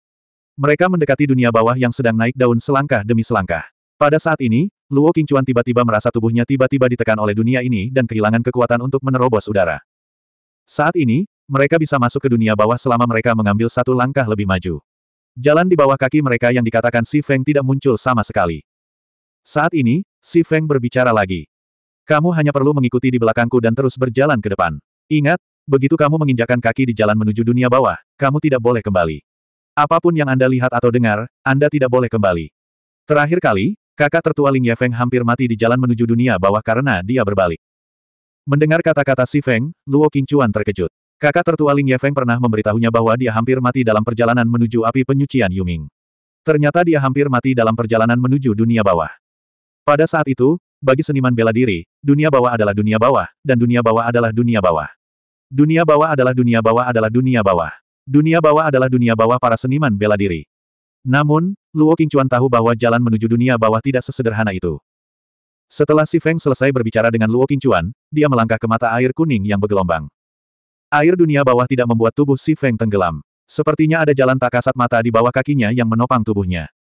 Mereka mendekati dunia bawah yang sedang naik daun selangkah demi selangkah. Pada saat ini, Luo Qingchuan tiba-tiba merasa tubuhnya tiba-tiba ditekan oleh dunia ini dan kehilangan kekuatan untuk menerobos udara. Saat ini, mereka bisa masuk ke dunia bawah selama mereka mengambil satu langkah lebih maju. Jalan di bawah kaki mereka yang dikatakan Si Feng tidak muncul sama sekali. Saat ini, Si Feng berbicara lagi. Kamu hanya perlu mengikuti di belakangku dan terus berjalan ke depan. Ingat, begitu kamu menginjakan kaki di jalan menuju dunia bawah, kamu tidak boleh kembali. Apapun yang Anda lihat atau dengar, Anda tidak boleh kembali. Terakhir kali, kakak tertua Ling Yefeng hampir mati di jalan menuju dunia bawah karena dia berbalik. Mendengar kata-kata Si Feng, Luo Qingchuan terkejut. Kakak tertua Ling Yefeng pernah memberitahunya bahwa dia hampir mati dalam perjalanan menuju api penyucian Yuming. Ternyata dia hampir mati dalam perjalanan menuju dunia bawah. Pada saat itu, bagi seniman bela diri, dunia bawah adalah dunia bawah, dan dunia bawah adalah dunia bawah. Dunia bawah adalah dunia bawah adalah dunia bawah. Dunia bawah adalah dunia bawah para seniman bela diri. Namun, Luo Qingchuan tahu bahwa jalan menuju dunia bawah tidak sesederhana itu. Setelah Si Feng selesai berbicara dengan Luo Qingchuan, dia melangkah ke mata air kuning yang bergelombang. Air dunia bawah tidak membuat tubuh Si Feng tenggelam. Sepertinya ada jalan tak kasat mata di bawah kakinya yang menopang tubuhnya.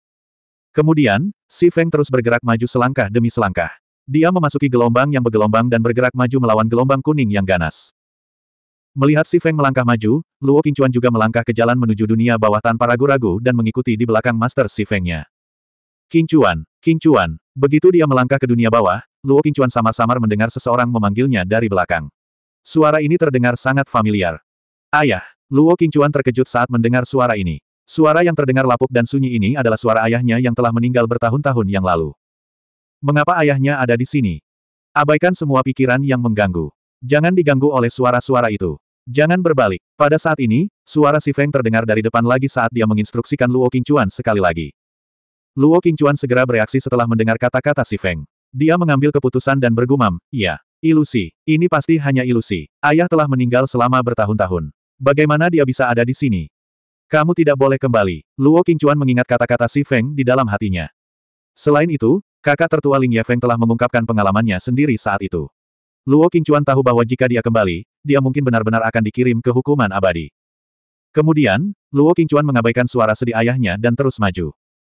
Kemudian, Si Feng terus bergerak maju selangkah demi selangkah. Dia memasuki gelombang yang bergelombang dan bergerak maju melawan gelombang kuning yang ganas. Melihat Si Feng melangkah maju, Luo Qingchuan juga melangkah ke jalan menuju dunia bawah tanpa ragu-ragu dan mengikuti di belakang Master Si Fengnya. Qingchuan, King Chuan, begitu dia melangkah ke dunia bawah, Luo King Chuan samar-samar mendengar seseorang memanggilnya dari belakang. Suara ini terdengar sangat familiar. Ayah, Luo King Chuan terkejut saat mendengar suara ini. Suara yang terdengar lapuk dan sunyi ini adalah suara ayahnya yang telah meninggal bertahun-tahun yang lalu. Mengapa ayahnya ada di sini? Abaikan semua pikiran yang mengganggu. Jangan diganggu oleh suara-suara itu. Jangan berbalik. Pada saat ini, suara si Feng terdengar dari depan lagi saat dia menginstruksikan Luo King Chuan sekali lagi. Luo Qingchuan segera bereaksi setelah mendengar kata-kata si Feng. Dia mengambil keputusan dan bergumam, iya, ilusi, ini pasti hanya ilusi. Ayah telah meninggal selama bertahun-tahun. Bagaimana dia bisa ada di sini? Kamu tidak boleh kembali. Luo Qingchuan mengingat kata-kata si Feng di dalam hatinya. Selain itu, kakak tertua Ling Yefeng telah mengungkapkan pengalamannya sendiri saat itu. Luo Qingchuan tahu bahwa jika dia kembali, dia mungkin benar-benar akan dikirim ke hukuman abadi. Kemudian, Luo Qingchuan mengabaikan suara sedih ayahnya dan terus maju.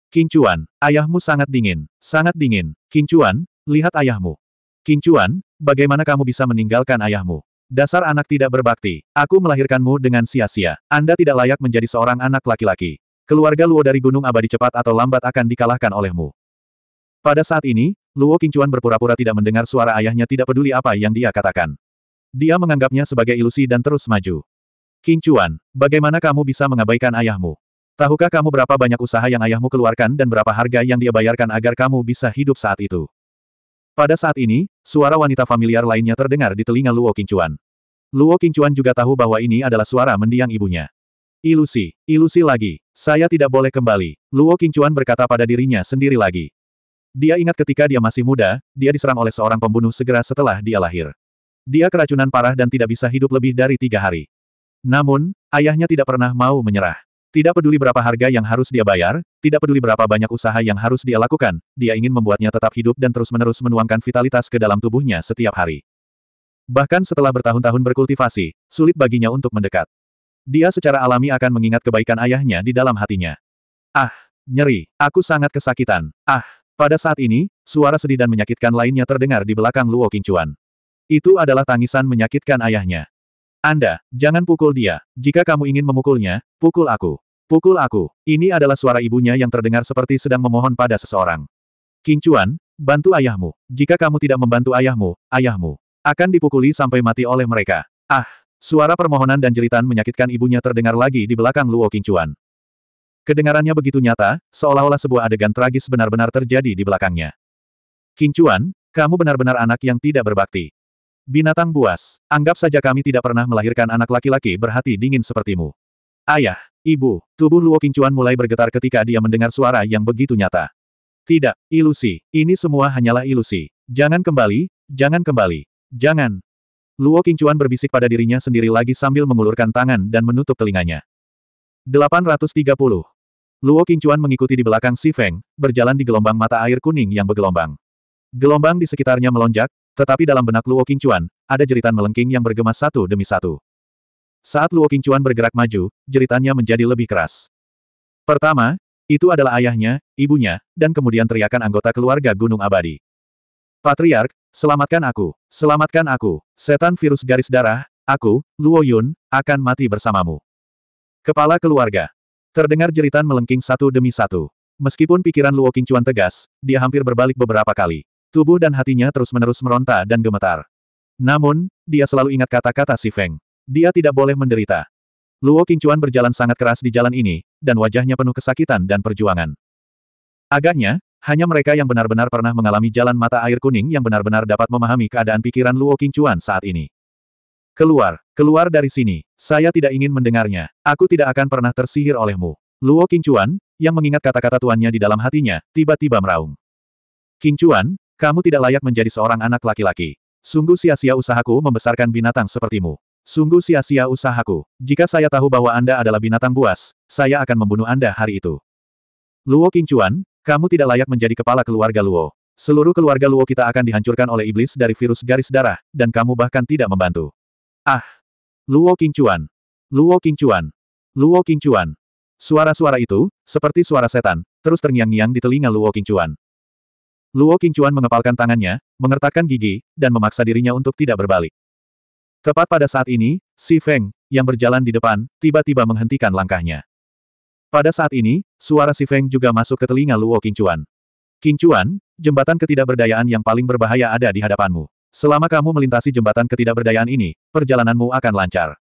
King Chuan, ayahmu sangat dingin, sangat dingin. King Chuan, lihat ayahmu. King Chuan, bagaimana kamu bisa meninggalkan ayahmu? Dasar anak tidak berbakti, aku melahirkanmu dengan sia-sia. Anda tidak layak menjadi seorang anak laki-laki. Keluarga Luo dari Gunung Abadi cepat atau lambat akan dikalahkan olehmu. Pada saat ini, Luo Kincuan berpura-pura tidak mendengar suara ayahnya tidak peduli apa yang dia katakan. Dia menganggapnya sebagai ilusi dan terus maju. Kincuan, bagaimana kamu bisa mengabaikan ayahmu? Tahukah kamu berapa banyak usaha yang ayahmu keluarkan dan berapa harga yang dia bayarkan agar kamu bisa hidup saat itu? Pada saat ini, suara wanita familiar lainnya terdengar di telinga Luo Qingchuan. Luo Qingchuan juga tahu bahwa ini adalah suara mendiang ibunya. Ilusi, ilusi lagi, saya tidak boleh kembali, Luo Qingchuan berkata pada dirinya sendiri lagi. Dia ingat ketika dia masih muda, dia diserang oleh seorang pembunuh segera setelah dia lahir. Dia keracunan parah dan tidak bisa hidup lebih dari tiga hari. Namun, ayahnya tidak pernah mau menyerah. Tidak peduli berapa harga yang harus dia bayar, tidak peduli berapa banyak usaha yang harus dia lakukan, dia ingin membuatnya tetap hidup dan terus-menerus menuangkan vitalitas ke dalam tubuhnya setiap hari. Bahkan setelah bertahun-tahun berkultivasi, sulit baginya untuk mendekat. Dia secara alami akan mengingat kebaikan ayahnya di dalam hatinya. Ah, nyeri, aku sangat kesakitan. Ah, pada saat ini, suara sedih dan menyakitkan lainnya terdengar di belakang Luo Qingchuan. Itu adalah tangisan menyakitkan ayahnya. Anda, jangan pukul dia. Jika kamu ingin memukulnya, pukul aku. Pukul aku. Ini adalah suara ibunya yang terdengar seperti sedang memohon pada seseorang. King Chuan, bantu ayahmu. Jika kamu tidak membantu ayahmu, ayahmu akan dipukuli sampai mati oleh mereka. Ah, suara permohonan dan jeritan menyakitkan ibunya terdengar lagi di belakang Luo King Chuan. Kedengarannya begitu nyata, seolah-olah sebuah adegan tragis benar-benar terjadi di belakangnya. King Chuan, kamu benar-benar anak yang tidak berbakti. Binatang buas, anggap saja kami tidak pernah melahirkan anak laki-laki berhati dingin sepertimu. Ayah, Ibu, tubuh Luo Qingchuan mulai bergetar ketika dia mendengar suara yang begitu nyata. Tidak, ilusi, ini semua hanyalah ilusi. Jangan kembali, jangan kembali, jangan. Luo Qingchuan berbisik pada dirinya sendiri lagi sambil mengulurkan tangan dan menutup telinganya. 830. Luo Qingchuan mengikuti di belakang Si Feng, berjalan di gelombang mata air kuning yang bergelombang. Gelombang di sekitarnya melonjak, tetapi dalam benak Luo Qingchuan, ada jeritan melengking yang bergema satu demi satu. Saat Luo Qingchuan bergerak maju, jeritannya menjadi lebih keras. Pertama, itu adalah ayahnya, ibunya, dan kemudian teriakan anggota keluarga Gunung Abadi. Patriark, selamatkan aku, selamatkan aku, setan virus garis darah, aku, Luo Yun, akan mati bersamamu. Kepala keluarga. Terdengar jeritan melengking satu demi satu. Meskipun pikiran Luo Qingchuan tegas, dia hampir berbalik beberapa kali. Tubuh dan hatinya terus-menerus meronta dan gemetar. Namun, dia selalu ingat kata-kata si Feng. Dia tidak boleh menderita. Luo Qingchuan berjalan sangat keras di jalan ini, dan wajahnya penuh kesakitan dan perjuangan. Agaknya, hanya mereka yang benar-benar pernah mengalami jalan mata air kuning yang benar-benar dapat memahami keadaan pikiran Luo Qingchuan saat ini. Keluar, keluar dari sini, saya tidak ingin mendengarnya, aku tidak akan pernah tersihir olehmu. Luo Qingchuan, yang mengingat kata-kata tuannya di dalam hatinya, tiba-tiba meraung. Qingchuan, kamu tidak layak menjadi seorang anak laki-laki. Sungguh sia-sia usahaku membesarkan binatang sepertimu. Sungguh sia-sia usahaku. Jika saya tahu bahwa Anda adalah binatang buas, saya akan membunuh Anda hari itu. Luo Qingchuan, kamu tidak layak menjadi kepala keluarga Luo. Seluruh keluarga Luo kita akan dihancurkan oleh iblis dari virus garis darah, dan kamu bahkan tidak membantu. Ah! Luo Qingchuan! Luo Qingchuan! Luo Qingchuan! Suara-suara itu, seperti suara setan, terus terngiang-ngiang di telinga Luo Qingchuan. Luo Qingchuan mengepalkan tangannya, mengertakkan gigi, dan memaksa dirinya untuk tidak berbalik. Tepat pada saat ini, Si Feng, yang berjalan di depan, tiba-tiba menghentikan langkahnya. Pada saat ini, suara Si Feng juga masuk ke telinga Luo Qingchuan. Qingchuan, jembatan ketidakberdayaan yang paling berbahaya ada di hadapanmu. Selama kamu melintasi jembatan ketidakberdayaan ini, perjalananmu akan lancar.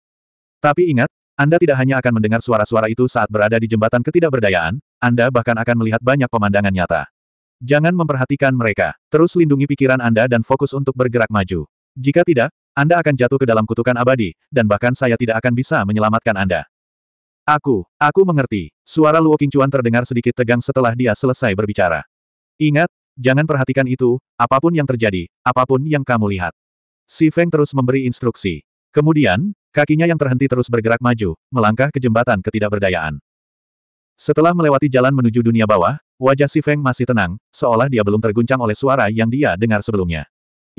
Tapi ingat, Anda tidak hanya akan mendengar suara-suara itu saat berada di jembatan ketidakberdayaan, Anda bahkan akan melihat banyak pemandangan nyata. Jangan memperhatikan mereka. Terus lindungi pikiran Anda dan fokus untuk bergerak maju. Jika tidak, anda akan jatuh ke dalam kutukan abadi, dan bahkan saya tidak akan bisa menyelamatkan Anda. Aku, aku mengerti. Suara Luo Qingcuan terdengar sedikit tegang setelah dia selesai berbicara. Ingat, jangan perhatikan itu, apapun yang terjadi, apapun yang kamu lihat. Si Feng terus memberi instruksi. Kemudian, kakinya yang terhenti terus bergerak maju, melangkah ke jembatan ketidakberdayaan. Setelah melewati jalan menuju dunia bawah, wajah Si Feng masih tenang, seolah dia belum terguncang oleh suara yang dia dengar sebelumnya.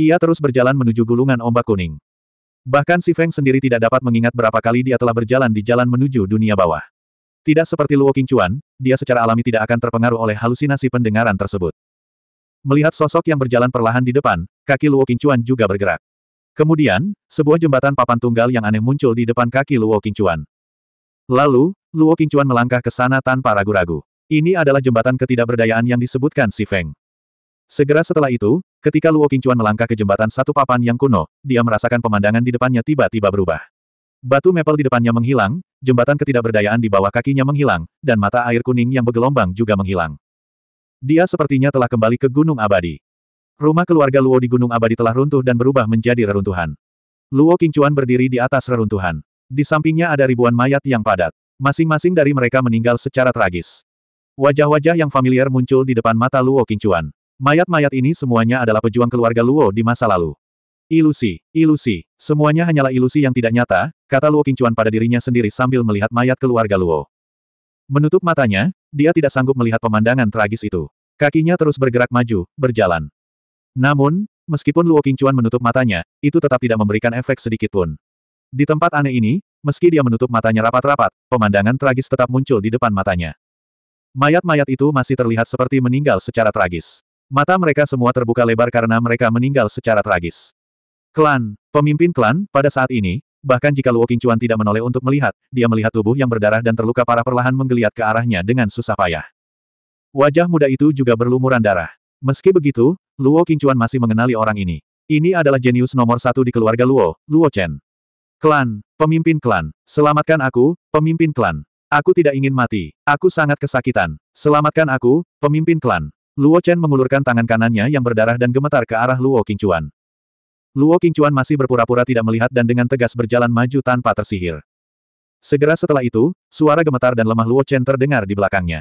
Ia terus berjalan menuju gulungan ombak kuning. Bahkan si Feng sendiri tidak dapat mengingat berapa kali dia telah berjalan di jalan menuju dunia bawah. Tidak seperti Luo Qingchuan, dia secara alami tidak akan terpengaruh oleh halusinasi pendengaran tersebut. Melihat sosok yang berjalan perlahan di depan, kaki Luo Qingchuan juga bergerak. Kemudian, sebuah jembatan papan tunggal yang aneh muncul di depan kaki Luo Qingchuan. Lalu, Luo Qingchuan melangkah ke sana tanpa ragu-ragu. Ini adalah jembatan ketidakberdayaan yang disebutkan si Feng. Segera setelah itu, ketika Luo Qingchuan melangkah ke jembatan satu papan yang kuno, dia merasakan pemandangan di depannya tiba-tiba berubah. Batu mepel di depannya menghilang, jembatan ketidakberdayaan di bawah kakinya menghilang, dan mata air kuning yang bergelombang juga menghilang. Dia sepertinya telah kembali ke Gunung Abadi. Rumah keluarga Luo di Gunung Abadi telah runtuh dan berubah menjadi reruntuhan. Luo Qingchuan berdiri di atas reruntuhan. Di sampingnya ada ribuan mayat yang padat. Masing-masing dari mereka meninggal secara tragis. Wajah-wajah yang familiar muncul di depan mata Luo Qingchuan. Mayat-mayat ini semuanya adalah pejuang keluarga Luo di masa lalu. Ilusi, ilusi, semuanya hanyalah ilusi yang tidak nyata, kata Luo Qingchuan pada dirinya sendiri sambil melihat mayat keluarga Luo. Menutup matanya, dia tidak sanggup melihat pemandangan tragis itu. Kakinya terus bergerak maju, berjalan. Namun, meskipun Luo Qingchuan menutup matanya, itu tetap tidak memberikan efek sedikitpun. Di tempat aneh ini, meski dia menutup matanya rapat-rapat, pemandangan tragis tetap muncul di depan matanya. Mayat-mayat itu masih terlihat seperti meninggal secara tragis. Mata mereka semua terbuka lebar karena mereka meninggal secara tragis. Klan, pemimpin klan, pada saat ini, bahkan jika Luo Qingchuan tidak menoleh untuk melihat, dia melihat tubuh yang berdarah dan terluka parah perlahan menggeliat ke arahnya dengan susah payah. Wajah muda itu juga berlumuran darah. Meski begitu, Luo Qingchuan masih mengenali orang ini. Ini adalah jenius nomor satu di keluarga Luo, Luo Chen. Klan, pemimpin klan, selamatkan aku, pemimpin klan. Aku tidak ingin mati, aku sangat kesakitan. Selamatkan aku, pemimpin klan. Luo Chen mengulurkan tangan kanannya yang berdarah dan gemetar ke arah Luo Qingchuan. Luo Qingchuan masih berpura-pura tidak melihat dan dengan tegas berjalan maju tanpa tersihir. Segera setelah itu, suara gemetar dan lemah Luo Chen terdengar di belakangnya.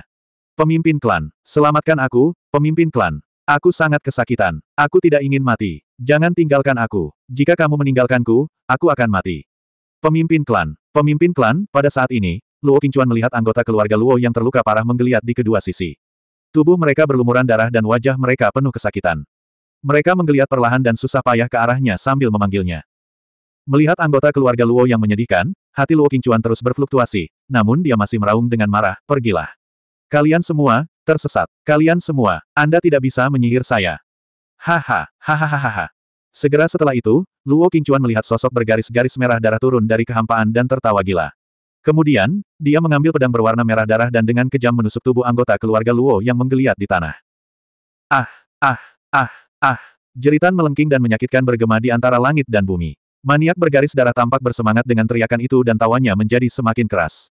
Pemimpin klan, selamatkan aku, pemimpin klan. Aku sangat kesakitan. Aku tidak ingin mati. Jangan tinggalkan aku. Jika kamu meninggalkanku, aku akan mati. Pemimpin klan, pemimpin klan, pada saat ini, Luo Qingchuan melihat anggota keluarga Luo yang terluka parah menggeliat di kedua sisi. Tubuh mereka berlumuran darah dan wajah mereka penuh kesakitan. Mereka menggeliat perlahan dan susah payah ke arahnya sambil memanggilnya. Melihat anggota keluarga Luo yang menyedihkan, hati Luo Qingchuan terus berfluktuasi, namun dia masih meraung dengan marah, pergilah. Kalian semua, tersesat. Kalian semua, Anda tidak bisa menyihir saya. Haha, hahaha. Segera setelah itu, Luo Qingchuan melihat sosok bergaris-garis merah darah turun dari kehampaan dan tertawa gila. Kemudian, dia mengambil pedang berwarna merah darah dan dengan kejam menusuk tubuh anggota keluarga Luo yang menggeliat di tanah. Ah, ah, ah, ah. Jeritan melengking dan menyakitkan bergema di antara langit dan bumi. Maniak bergaris darah tampak bersemangat dengan teriakan itu dan tawanya menjadi semakin keras.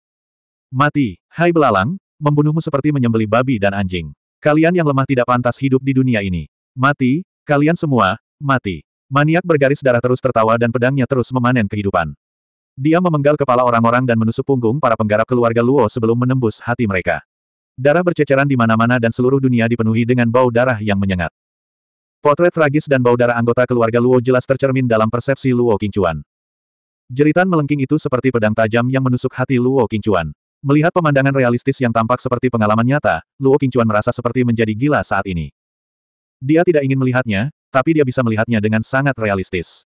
Mati, hai belalang, membunuhmu seperti menyembeli babi dan anjing. Kalian yang lemah tidak pantas hidup di dunia ini. Mati, kalian semua, mati. Maniak bergaris darah terus tertawa dan pedangnya terus memanen kehidupan. Dia memenggal kepala orang-orang dan menusuk punggung para penggarap keluarga Luo sebelum menembus hati mereka. Darah berceceran di mana-mana dan seluruh dunia dipenuhi dengan bau darah yang menyengat. Potret tragis dan bau darah anggota keluarga Luo jelas tercermin dalam persepsi Luo Qingchuan. Jeritan melengking itu seperti pedang tajam yang menusuk hati Luo Qingchuan. Melihat pemandangan realistis yang tampak seperti pengalaman nyata, Luo Qingchuan merasa seperti menjadi gila saat ini. Dia tidak ingin melihatnya, tapi dia bisa melihatnya dengan sangat realistis.